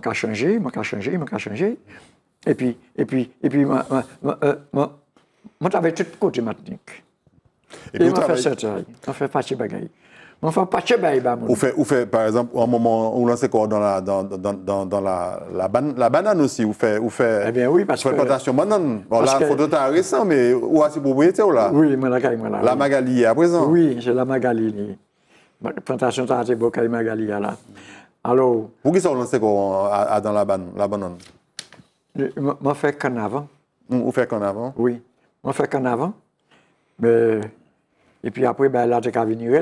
pas Je Je je et je et puis Et puis, moi puis, euh, je tout je moi Je fais ça. on fait pas Enfin, pas Ou fait, ou fait, par exemple, un moment, on lance quoi dans la, dans, dans, dans, dans la, la, ban, la, banane aussi, ou fait, ou fait. Eh bien, oui, parce que. plantation banane. Bon, là, que... faut d'autres récent, mais où as-tu il vous ou là? Oui, Magali, là, là. La Magali à présent? Oui, c'est la Magali. Plantation t'as beau, beaucoup Magali là. Alors. Pour qui ça on lance à dans la banane? La banane? Moi, fait qu'en avant. Ou fait qu'en avant? Oui. on fait qu'en avant. Mais. Et puis après, ben là, j'ai qu'à venir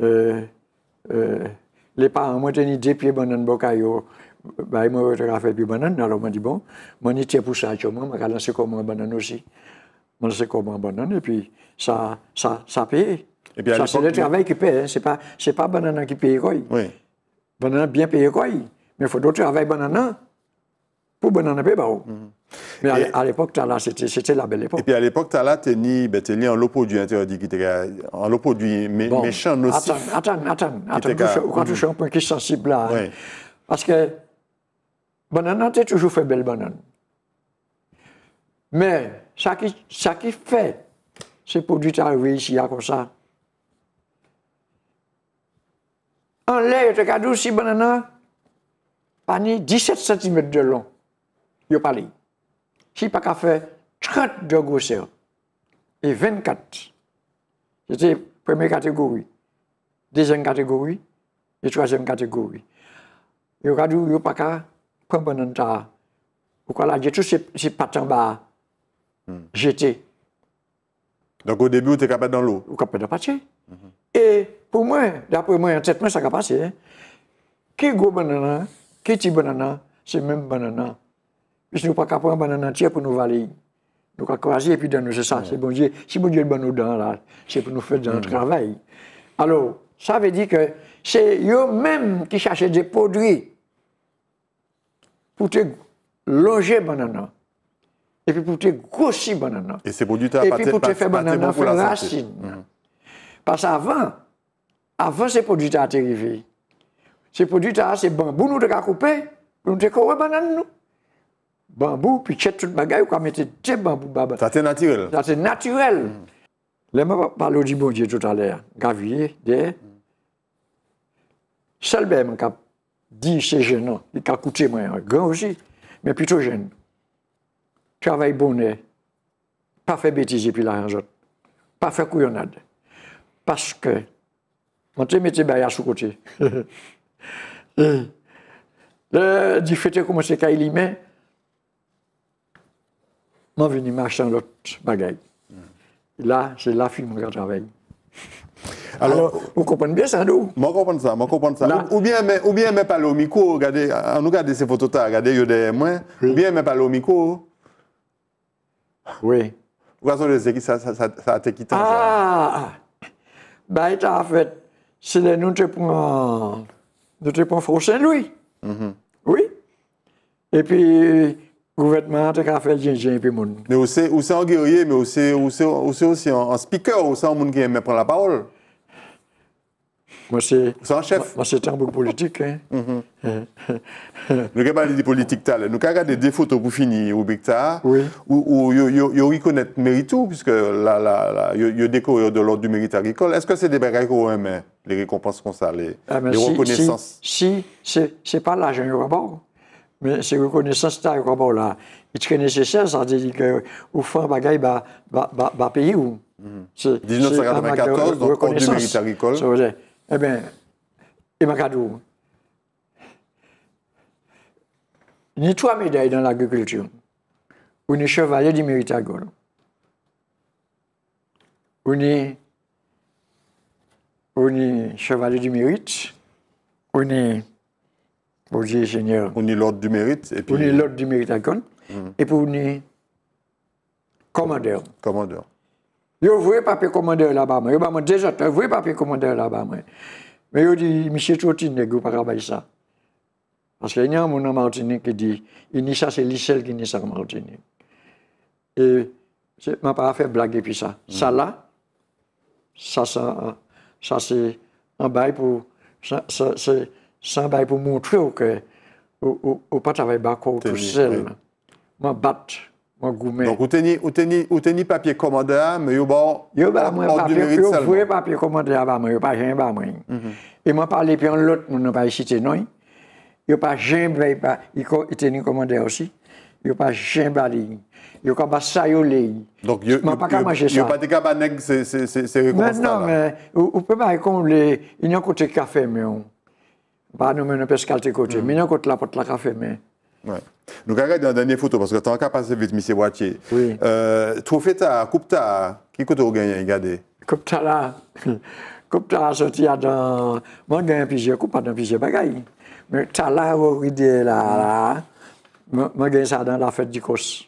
Lè pa, an mwen te ni depye banan bokay yo, bay mwen wè te rafè pi banan, alò mwen di bon, mwen iti apousa a choman, mwen kalan se koman banan osi. Mwen se koman banan, epi sa peye. Sa se lè travèk ki peye, se pa banan an ki peye koye. Banan an byen peye koye, men fò dote travèk banan an. pour bah, oh. mhm. Mais à l'époque, c'était la belle époque. Et puis à l'époque, Tala, t'es ni, ben, ni en l'oppos du interdit, qui en du méchant, nocif. Attends, attends, attends, attends. Quand tu mhm. fais un point qui est sensible là, hein. parce que banane, hein, t'es toujours fait belle banane. Mais ça qui, ça qui fait ces produits arrivés ici, a comme ça, en lait, tu as si banane, hein. pas ni 17 cm de long. Yo pale, si paka fe 30 do gose, e 24, se te preme kategori, dezen kategori, e troazen kategori. Yo kade yo paka, kwa bonan ta, ou kwa la je tout se patan ba jete. Donk ou debi ou te kapet nan lou? Ou kapet nan pate. E pou mwen, dapre mwen, tet mwen sa kapase, ki go banan nan, ki ti banan nan, se men banan nan. Puisque nous ne pouvons pas prendre un banane entière pour nous valer. Nous pouvons croiser et puis nous, c'est ça. C'est bon Dieu. Si bon Dieu est dans là, c'est pour nous faire dans mm. travail. Alors, ça veut dire que c'est eux-mêmes qui cherchent des produits pour te loger banane. Et puis pour te grossir banane. Et ces produits, Et puis pour te faire banane, la racine. Mm. Parce qu'avant, avant ces produits-là arrivés, ces produits-là, c'est bambou, nous devons couper, nous devons couper banane. bambou, pi chet tout bagay ou ka mette te bambou ba ba. Ta te natyrel. Ta te natyrel. Le mwen pa palo di bonje tout alè ya, gavye, de. Selbe mwen ka di se jen nan, li ka koute mwen, gan osi, men pito jen. Travay bonè, pa fe betize pi la anjot, pa fe kouyon ad. Paske, mwen te mette bayan sou kote. Di fete kou mwen se ka ili men, Mwen veni machan lot bagay. La, se la fi mwen gantraveg. Alors, mwen kompon bie sa dou? Mwen kompon sa, mwen kompon sa. Ou bien me palo mikou, anou gade se fotota, gade yode mwen, ou bien me palo mikou, ou gason le zeki sa te kitan sa? Ah! Ba etan afet, se de nou te pon, nou te pon frosen loui. Mm-hmm. Oui. E pi, e pi, Gouvernement, tu as fait gingin puis Mais aussi, aussi en guerrier, mais aussi, aussi, aussi, en, speaker, aussi en monde qui aime prendre la parole. Moi, c'est. un chef. Moi, c'est un peu politique. Hein. Mm-hmm. Euh, nous avons des de politique Nous avons des photos pour finir, ou Bicta. Oui. Où ils reconnaissent mérite, puisque là, y a des de l'ordre du mérite agricole. Est-ce que c'est des bagages qu'on aime, les récompenses qu'on ça, les, ah, reconnaissances Si, ce c'est pas l'argent, un rapport mais c'est yo konesans ta yo koman la. Iti konesesen, nécessaire di ke ou au fond ba, ba, ba, ba peyi ou. c'est 1994, donc hors du militaire agricole. Ça veut dire, eh bien, et Macadou, ni trois médailles dans l'agriculture, ou ni chevalier du militaire agricole, ou ni, ou ni chevalier du mérite, ou ni pour dire, Seigneur. Pour les l'ordre du mérite. Et puis... On est l'ordre du mérite à pour Mm. Et pour on commandeur. commandeur. Commandeur. Yo vrai papier commandeur là-bas. Yo bah, pas déjà un pas papier commandeur là-bas. Mais vous dit monsieur ne nèg pas travailler ça. Parce qu'il y a un mon en Martinique qui dit il ça c'est l'icel qui ni ça en Martinique. Et je m'a pas faire blague puis ça. Hmm. Ça là ça ça, ça c'est un bail pour ça, ça c'est San bay pou mwontre ou ke, ou pat avay bako ou tou sel. Mwen bat, mwen goumen. Ou teni papye komande a, mwen yon bon, mwen mwen papye komande a ba mwen, yon pa jen ba mwen. Mhm. E mwen pale pi an lot, mwen an bay sitenoy. Yon pa jen bay, yon pa jen ba lign. Yon pa sa yon lign. Mwen pa ka manje sa. Yon pa dekab anek se rekomponsta la. Mwen nan mwen, ou pe bay e kon le, yon kote ka fe mwen an. bah pas nommer une pescale de hmm. côté. Mais non, côté la porte la café, mais. Ouais. Nous regardons la dernière photo parce que tu as passé vite, M. Boitier. Oui. Euh, trophée, ta coupe ta, qui coûte au que tu as Regardez. Coupe ta là. Coupe ta là, sorti à dans. Moi, j'ai coup pas dans plusieurs bagailles. Mais ta là, vous voyez là, là. Moi, j'ai ça dans la fête du Cos.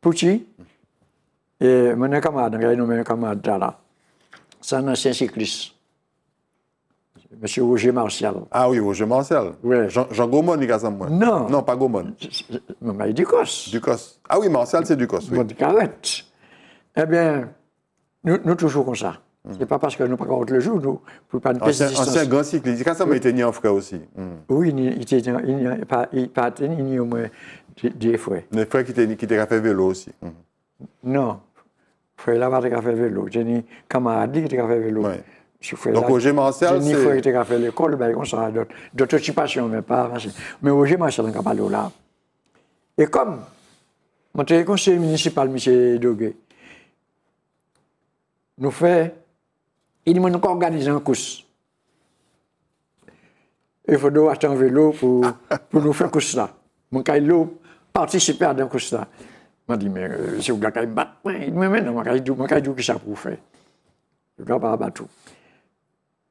Pouchi. Et mon camarade, j'ai nommé un camarade là. C'est un ancien cycliste. M. Roger Martial. Ah oui, Roger Martial. Oui. Jean, Jean Gaumon, il a moi. Non. Non, pas Gaumont. Non, mais Ducos. Ducos. Ah oui, Martial, c'est Ducos, oui. Bon, carrette. Eh bien, nous, nous toujours comme ça. Hmm. C'est pas parce que nous pas contre le jour, nous ne pas une ancien, ancien grand cycliste. Quand ça m'a ni en frais aussi. Hmm. Oui, il était il n'y a pas, il pas ni au moins des frais. Des frais qui étaient faire vélo aussi. Mm. Non. Frère là-bas, qui fait vélo. J'ai dit camarade qui fait vélo. Ouais. Sou fwe la, se ni fwe ite ka fwe l'ekol, ba yon sa d'autotipasyon men pa. Men wò jèman se lan kapal ou la. E kom, mwen te yon konsey municipal, mwen se doge, nou fwe, yon mwen noko organize an kous. E fwe do atan velo pou nou fwe an kous la. Mwen kay lou partisipè ad an kous la. Mwen di men, se wou la kay bat, mwen men nan, mwen kay djou ki sa pou fwe. Jou kapal apatou.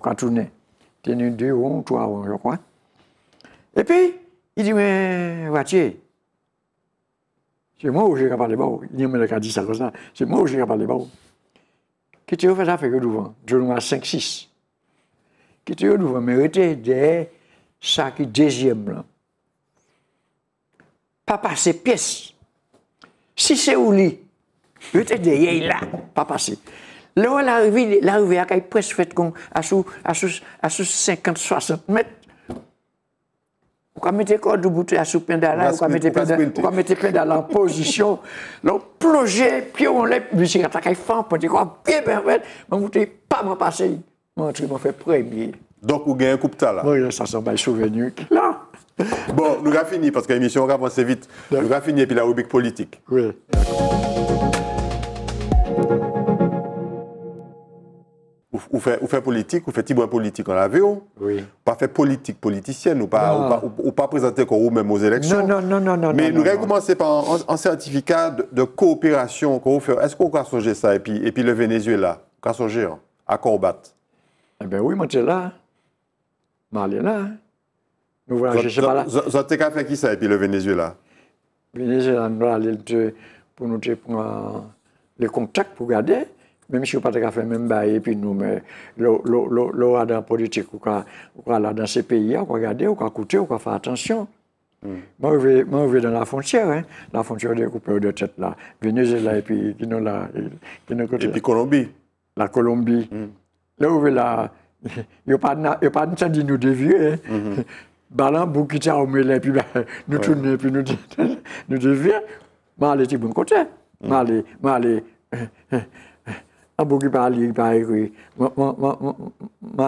Kwa tounen. Tenen 2, 1, 3, 1, yo kwa. E pi, i di men, watiye, se mwen wou jen ka palebou. Ni mwen lakadi sa kosan. Se mwen wou jen ka palebou. Kite yo feta fek yo douvan. Jounou an 5, 6. Kite yo douvan. Me wete de sa ki dezyem lan. Pa pase piyes. Si se ouli. Wete de yey la. Pa pase. Là, l'arrivée, l'arrivée, elle est presque faite à 50-60 mètres. Ou mettre mettez corps de bout à sous pendala, ou quand mettez pendala, en position, Donc, plongez, puis on lève, à attaque fort, pour dire quoi, oh, bien mais vous bouteille, pas m'en passer, mon truc m'en fait premier. Donc, vous gagnez un coup de là Oui, ça, c'est un souvenir. Là Bon, nous avons fini, parce que l'émission va avancer vite. Nous avons fini, et puis la rubrique politique. Oui. ou, fait, ou politique, ou fait tibouin politique en la Oui. Pas fait politique politicienne, ou pas, ou pas, présenter même aux élections. Non, non, non, non. Mais nous allons commencer par un, certificat de, coopération Est-ce qu'on va songer ça et puis, et puis le Venezuela, qu'on songer hein, à Corbat Eh bien oui, moi je suis là. suis là. Nous voulons là. Vous avez fait qui ça et puis le Venezuela Venezuela, nous allons pour nous prendre euh, les contacts pour garder même si vous n'avez pas fait même bail, et puis nous, mais l'eau là dans politique, ou quoi là dans ces pays, on quoi regarder, ou quoi écouter, ou quoi faire attention. Moi, je vais dans la frontière, hein, la frontière des coupeurs de tête là, Venezuela, et puis qui nous la Et, nous et, et puis Colombie. La Colombie. Hmm. Là, où vais là. Il n'y a pas de temps de nous dévier. Hein. Mm-hmm. Balan, bouc, au puis nous tourner, puis nous, nous dévier. Je vais aller de bon côté. Je vais aller. Je ne m'a pas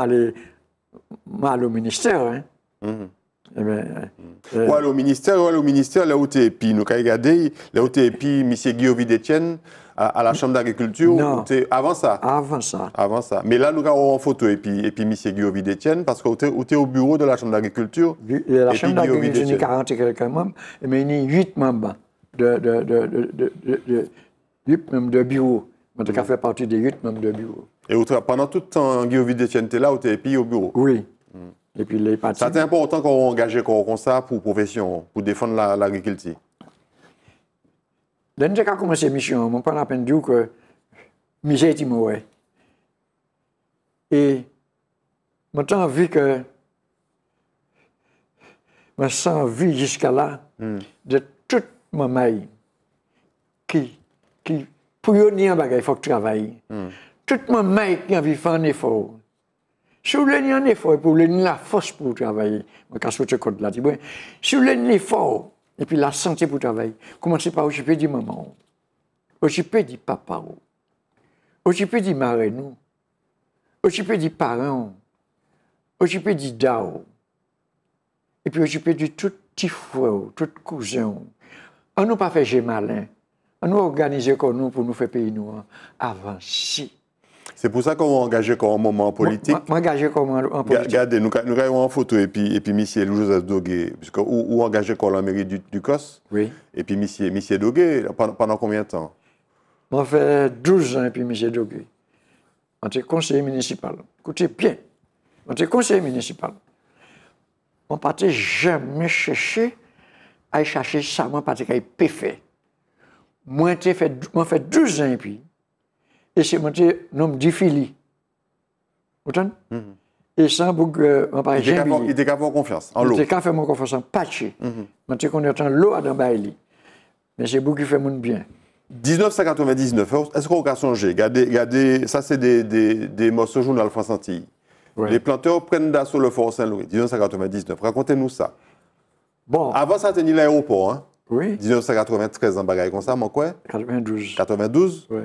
aller au ministère. Hein. Mm Eh bien, euh, eh, eh. ouais, au ministère, ouais, au ministère, là où tu es, puis nous avons regardé, là où tu es, puis M. Guillaume Vidétienne, à, la Chambre d'agriculture, avant ça. Avant ça. Avant ça. Mais là, nous avons en photo, et puis, et puis M. Guillaume Vidétienne, parce que tu es au bureau de la Chambre d'agriculture. La Chambre d'agriculture, il y a 40 et quelques membres, mais il y a 8 membres de, de, de, de, de, de, de, de bureau. En tout cas, mm. fait partie des huit membres du bureau. Et pendant tout le temps, Guillaume vous était là, vous étiez au bureau? Oui. Mm. Et puis, les partis. C'est important qu'on engage comme ça pour la profession, pour défendre l'agriculture. La, Dès que j'ai commencé la mission, je ne pas la peine dire que misère était Et maintenant, vu que je sens vie jusqu'à là, mm. de toute ma maille qui, qui pour y avoir un il faut travailler. Tout le monde qui a envie de faire un effort. Si vous voulez un effort, vous avez la force pour travailler. Quand là, je si vous voulez un effort et puis la santé pour travailler, commencez par occuper du maman, peux du papa, occuper du mari, occuper du parent, peux du dao, et puis peux de tout petit frère, tout cousin. On n'a pas fait j'ai malin nous organiser comme nous pour nous faire payer nous hein, avant si. C'est pour ça qu'on va engager comme un moment politique. engagé comme en politique. Regardez, nous, nous en une photo et puis, et puis Monsieur Joseph Dogué, puisque ou, ou engagé comme la mairie du, du COS. Oui. Et puis Monsieur, Monsieur Dogué, pendant, combien de temps On fait 12 ans et puis Monsieur Dogué. On était conseiller municipal. Écoutez bien, on était conseiller municipal. On ne partait jamais chercher à chercher ça, on partait pas faire. Moi, j'ai fait, fait 12 ans et puis. Et c'est mon nom de Fili. Vous -hmm. Et ça bouc, euh, on parle Il était capable confiance en l'eau. Il était capable mon confiance en patché. Mm-hmm. Moi, tu connais en l'eau à dans Mais c'est beaucoup qui fait mon bien. 1999, est-ce qu'on a songé regardez, regardez, ça c'est des, des, des morceaux journal France Antilles. Les planteurs prennent d'assaut le Fort Saint-Louis, 1999. Racontez-nous ça. Bon. Avant ça, tenir l'aéroport. Hein? Oui. 1993 en bagaille comme ça, mon quoi 92. 92 Oui.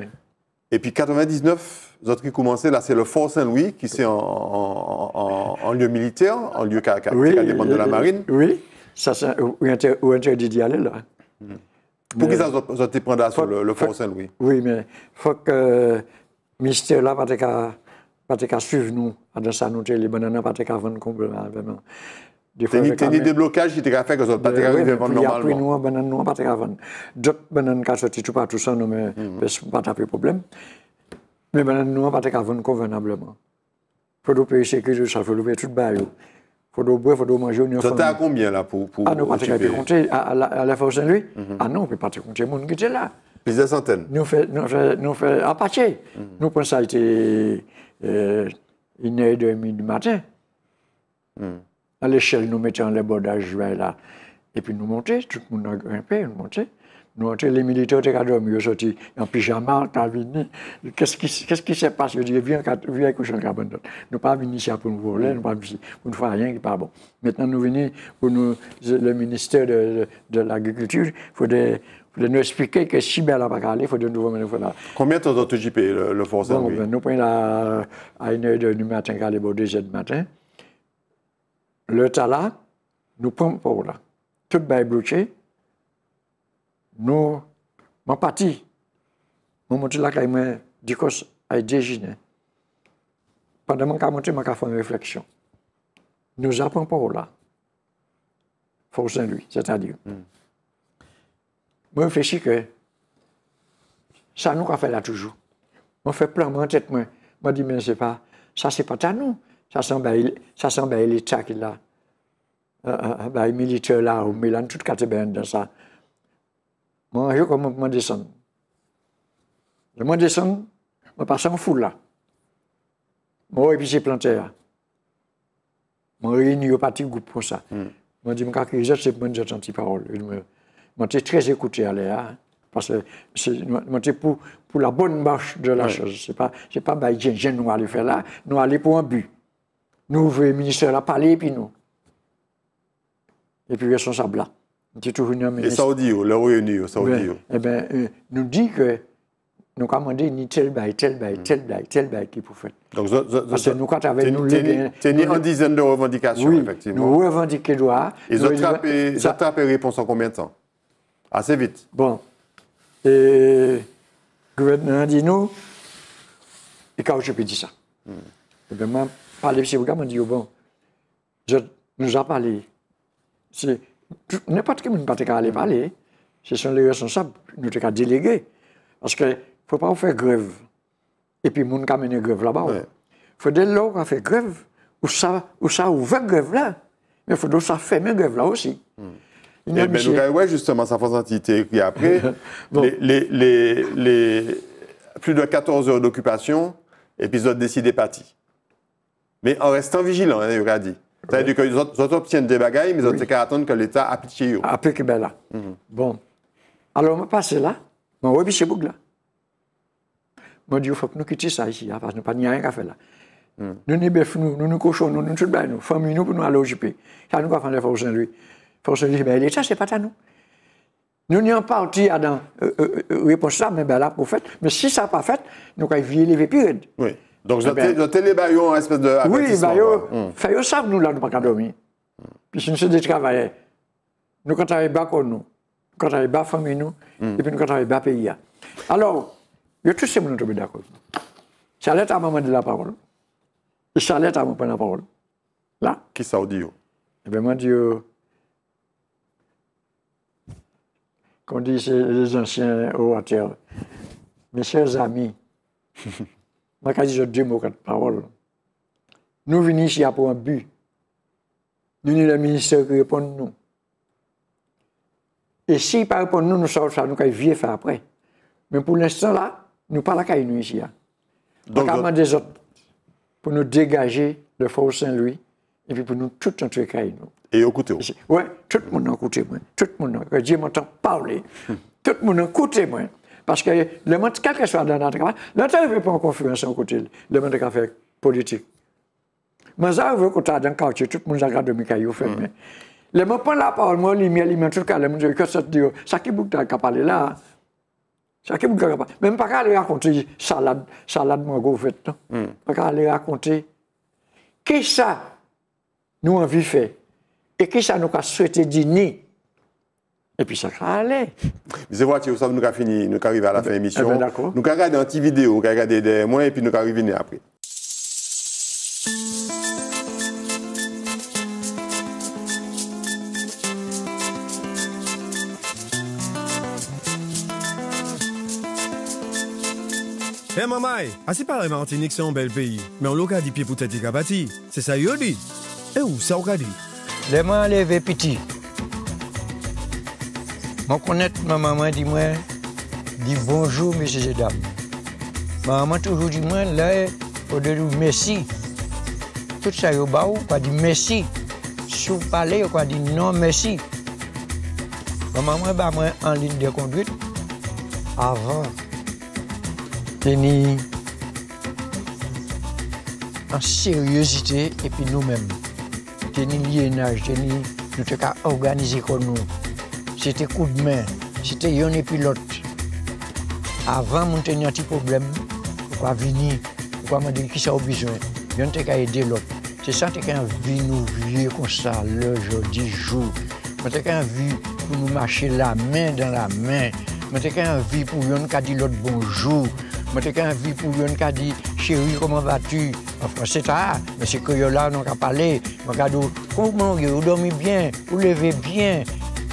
Et puis 99, les autres qui commençaient, là, c'est le Fort Saint-Louis, qui c'est en, lieu militaire, en lieu caractère dépend de la euh, marine. Oui, ça, c'est euh, où interdit d'y aller, là. Hmm. Pour qui ça, ça dépendait, là, sur le, Fort Saint-Louis Oui, mais il faut que euh, mystère là, pas qu'à suivre nous, dans ça, nous, les bananes, pas qu'à vendre complètement. Te ni deblokaj ki te ka fek yo sa pati ka ven normalman. Pou y apri nou an, banan nou an pati ka ven. Dup banan ka se titou pa tout sa, nou men, pe se pati api problem. Men banan nou an pati ka ven konvenableman. Foto pe y seki, sa foto pe tout bayou. Foto bo, foto manjou. Sote a konbyen ah non, la pou... A nou pati ka pe konti, a la fosen lui? Mhm. A ah nou, pe pati konti, moun ki te la. Pis de santen. Nou fe apati. Nou pon sa ite inaye dèmi di maten. Hmm. À l'échelle, nous mettions les bordages là. Et puis nous montions, tout le monde a grimpé, nous montions, Nous montions, les militaires étaient à en pyjama, t'as venu. Qu'est-ce qui, qu'est-ce qui s'est passé Je dis, viens, viens coucher en Nous ne sommes pas venus ici pour nous voler, nous pas pour faire rien qui n'est pas bon. Maintenant, nous venons pour le ministère de, l'Agriculture, il faut nous expliquer que si bien la pas aller, il faut de nouveau mener Combien de temps as-tu le, le force ben, Nous prenons à, 1h du matin, à 2h du matin. Le ta la, nou pon pou ou la. Tout ba e bloute. Nou, mwen pati, mwen mwantou la kay mwen dikos ay dejinen. Padan mwen ka mwantou, mwen ka fwen refleksyon. Nou zan pon pou ou la. Fonsen lui, se tan diyo. Mwen refleksi ke, sa nou ka fwen la toujou. Mwen fwen plan mwen tet mwen, mwen di mwen se pa, sa se pa ta nou. Ça sasanbai litaki là euh, euh, euh, bah là, militaire là, ou milan tout dans ça moi je comme moi descend le moi moi en foule là moi et puis j'ai planté là moi réuni pour ça moi hmm. dis moi je c'est moi très écouté hein. parce que c'est pour, pour la bonne marche de la chose. Ce n'est pas, pas bah, faire là, nous aller pour un but. Nous, le ministère a parlé, puis nous. Et puis, il y a son sable là. Et les le Royaume-Uni, Saudi. Ben, eh bien, nous dit que nous commandons ni tel bail, tel bail, mm. tel bail, tel bail qui pour faire. Donc, Parce que nous, quand avec nous, les une dizaine de revendications, oui, effectivement. Nous revendiquons droit. Ils ont attrapé ça... réponses en combien de temps Assez vite. Bon. Et le gouvernement dit nous. Et quand je peux dire ça mm. eh ben, moi parler chez vous, comment dit, oh, « bon, je, nous a parlé. C'est, n'importe qui ne peut pas aller parler. Ce sont les responsables, nous sommes délégués. Parce qu'il ne faut pas faire grève. Et puis, les gens une grève là-bas. Il faut dès lors qu'on fait grève, ou ça, ou ça grève là. Mais il faut que ça ferme grève là aussi. Mm. Mais je vais justement sa force entité qui après, les, les, les, plus de 14 heures d'occupation, épisode décidé parti mais en restant vigilant, il hein, a dit. C'est-à-dire que les autres obtiennent des bagailles, mais ils oui. attendu que l'État applique. Eux. Applique bien là. Mhm. Bon. Alors, on va passé là. On revenu chez Bougla. Mon Dieu, il faut que nous quittions ça ici, hein, parce que nous n'avons rien à faire là. Mhm. Nous nous bœufs, nous, nous nous cochons, nous nous tout bien, nous, famille, nous, pour nous aller au JP. Ça, nous, va faire des forces saint lui. Force Saint-Louis, ben, l'État, c'est pas à nous. Nous n'y sommes pas partis à dans, euh, réponse euh, euh, ça, mais ben là, pour faire. Mais si ça n'est pas fait, nous, allons vivre les périodes. Oui. Donc, j'étais eh les baillons, en hein, espèce de. Oui, les baillots. Fait au sable, nous, là, nous pas qu'à dormir. Puis, nous nous sommes des travailleurs, nous, quand on est bas, nous, quand on est bas, famille, nous, hmm. et puis nous, quand on est bas, pays. Hein. Alors, il y a tous ces gens qui d'accord. Ça l'est à maman de la parole. Et ça l'est à maman de la parole. Là. Qui ça, dit Eh bien, moi, Dieu. Qu'on dit, c'est les anciens orateurs. Mes chers amis, Mwen dire deux je demokrate Nous Nous venons ici pour un but. Nous ni le qui répond à nous. Et si ne répond pas nous nous, nous sa nou ka vie faire après. Mais pour l'instant là, nous parlons la ka nous ici. Donc, à ka autres, pour nous pour nous dégager le Fort Saint-Louis et puis pour nous tout entrer à nous. Et écoutez Oui, tout le monde écoutez moi, tout le monde a Dieu m'entend parler. Hum. tout le monde écoutez moi. Paske lèman, kèk reswa dan nan te kapal, lèman te repon konferansyon koutil, lèman te kapal politik. Mè zan repon koutal den kaoutil, tout moun zangadou mika yow fè. Lèman pan la pavl moun, li mè, li mè, tout kalè, moun zangadou mika yow, sakibouk ta kapal lè la. Sakibouk ta kapal. Mè mè pa ka lèy rakonti salad, salad mwango fèt. Non. Mm. Pa ka lèy rakonti, ki sa nou an vi fè? E ki sa nou ka souwete di ni? Et puis ça Mais C'est vrai, tu sais, nous avons fini, nous arrivés à la fin de l'émission. Ah ben, nous avons regardé une petite vidéo, nous avons regardé des mois et puis nous arrivés après. Hey eh, mamay, c'est pareil Martinique, c'est un bel pays. Mais on l'a dit pied pour tête C'est ça, Yodi. dit. Et eh, où ça, on l'a dit? Les mains levées, petit. Je connais ma maman, dit moi, dit bonjour, messieurs et dames. Ma maman toujours dit moi, là, au merci. Tout ça, au bas, quoi dit merci. Si vous parlez, on dit non, merci. Ma maman, m'a bah, moi, en ligne de conduite, avant, tenir en sérieuxité et puis nous-mêmes. Tenir lienage, tenir, nous sommes organisés comme nous. C'était coup de main, c'était puis Pilote. Avant, mon tenir un petit problème, pourquoi venir, pourquoi me dire qui ça a besoin. Yon te qu'à aider l'autre. C'est ça, te qu'un vie nous vieux comme ça, le jeudi jour. Mais t'es qu'un vie pour nous marcher la main dans la main. Mais t'es qu'un vie pour yon ka dit l'autre bonjour. Mais t'es qu'un pour yon ka dit chérie, comment vas-tu? En français, ça, mais c'est que là, on pas parlé. On a dit, comment, vous dormez bien, vous levez bien,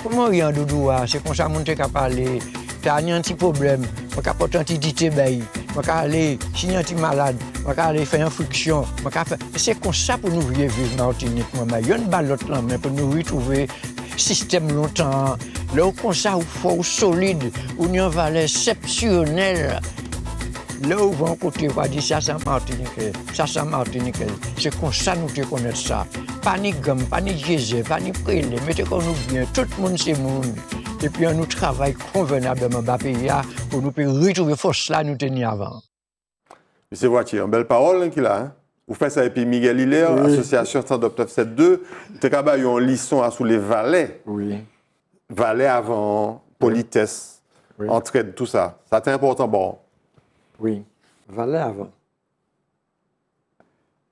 Comment y un doudou hein? C'est comme ça mon qui a parlé. as un petit problème, on a porté un petit bail, on a aller si un petit malade, on a aller faire une friction, on faire c'est comme ça pour nous vivre Martinique moi, il y a une ballotte là mais pour nous retrouver système longtemps. Là comme ça ou fort solide, ou une valeur exceptionnelle. Là où bon côté, on va dire ça, c'est Martinique, ça, c'est Martinique. C'est comme ça nous te connaître ça. Pas ni gomme, pas ni Jésus, pas ni prêle, mettez qu'on nous bien, tout le monde c'est monde. Et puis on nous travaille convenablement dans bah, le pays ah, pour nous retrouver force là nous tenions avant. Monsieur Voitier, une belle parole hein, qu'il a. Hein. Vous faites ça, avec Miguel Hilaire, oui. association capable travaille en lisson à hein, sous les valets. Oui. Valets avant, politesse, entraide, tout ça. Ça, c'est important. Bon, oui, avant,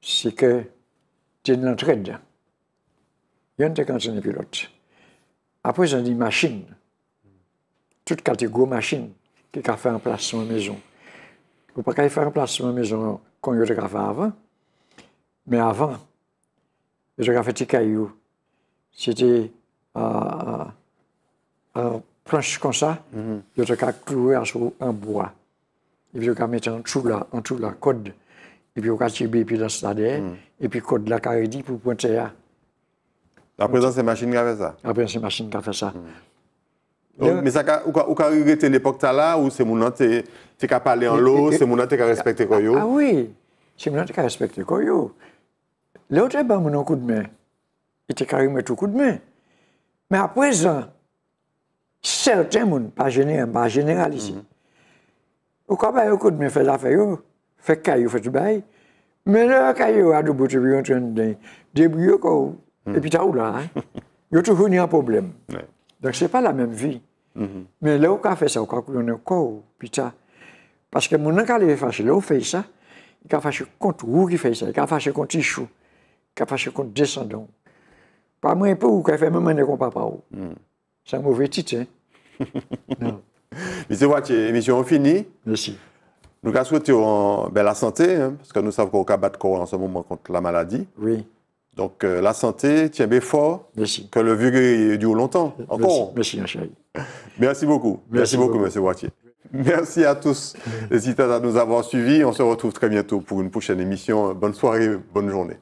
c'est que c'est une entraide. Il y a des quand Après ils pilote. Après, machines, dit machine. Toute catégorie machine qui a fait un placement maison. Vous ne pouvez pas faire un placement maison comme il a fait avant. Mais avant, je avez fait des cailloux. C'était euh, un euh, euh, planche comme ça, tu avez cloué un bois et puis on va mettre en dessous là, en dessous là, code. Et puis on va tirer puis l'a ce et puis code là qui est dit pour pointer là. La présence c'est machine qui a fait ça. La présence des machines qui a fait ça. Mm. Donc, mais ça, ou quand vous regrettez l'époque là, où c'est ah, ah, ah eh ben, mon nom qui a parlé en l'eau, c'est mon nom qui a respecté quoi yo? Ah oui, c'est mon nom qui respecter respecté quoi yo. L'autre, il a mon coup de main. Il était carrément tout coup de main. Mais à présent, certains ne pas général, hein, pas généraux ici. Hmm. Ou ka baye ou kout men fè la fè yo, fè kay yo fè ti baye, men lè ou kay yo adou bote bi yon twen den, debri yo kou, hmm. epi ta ou la, yo tou founi an problem. Donk se pa la menm vi, men lè ou ka fè sa, ou ka kou yon yo kou, epi ta, paske mounan ka le fache, lè ou fè yon sa, yon ka fache kontou, yon ki fè yon sa, yon ka fache konti chou, yon ka fache konti descendon. Pa mwen pou, yon ka fè menmene kon papa ou, sa mou ve titen, nan. Monsieur Wattier, émission finie. Merci. Nous souhaitons la santé, hein, parce que nous savons qu'on corps en ce moment contre la maladie. Oui. Donc euh, la santé tient bien fort. Merci. Que le vieux dure longtemps. Encore. Merci, merci chérie. Merci beaucoup. Merci, beaucoup, Monsieur Wattier. Merci à tous les citadins de nous avoir suivis. On se retrouve très bientôt pour une prochaine émission. Bonne soirée, bonne journée.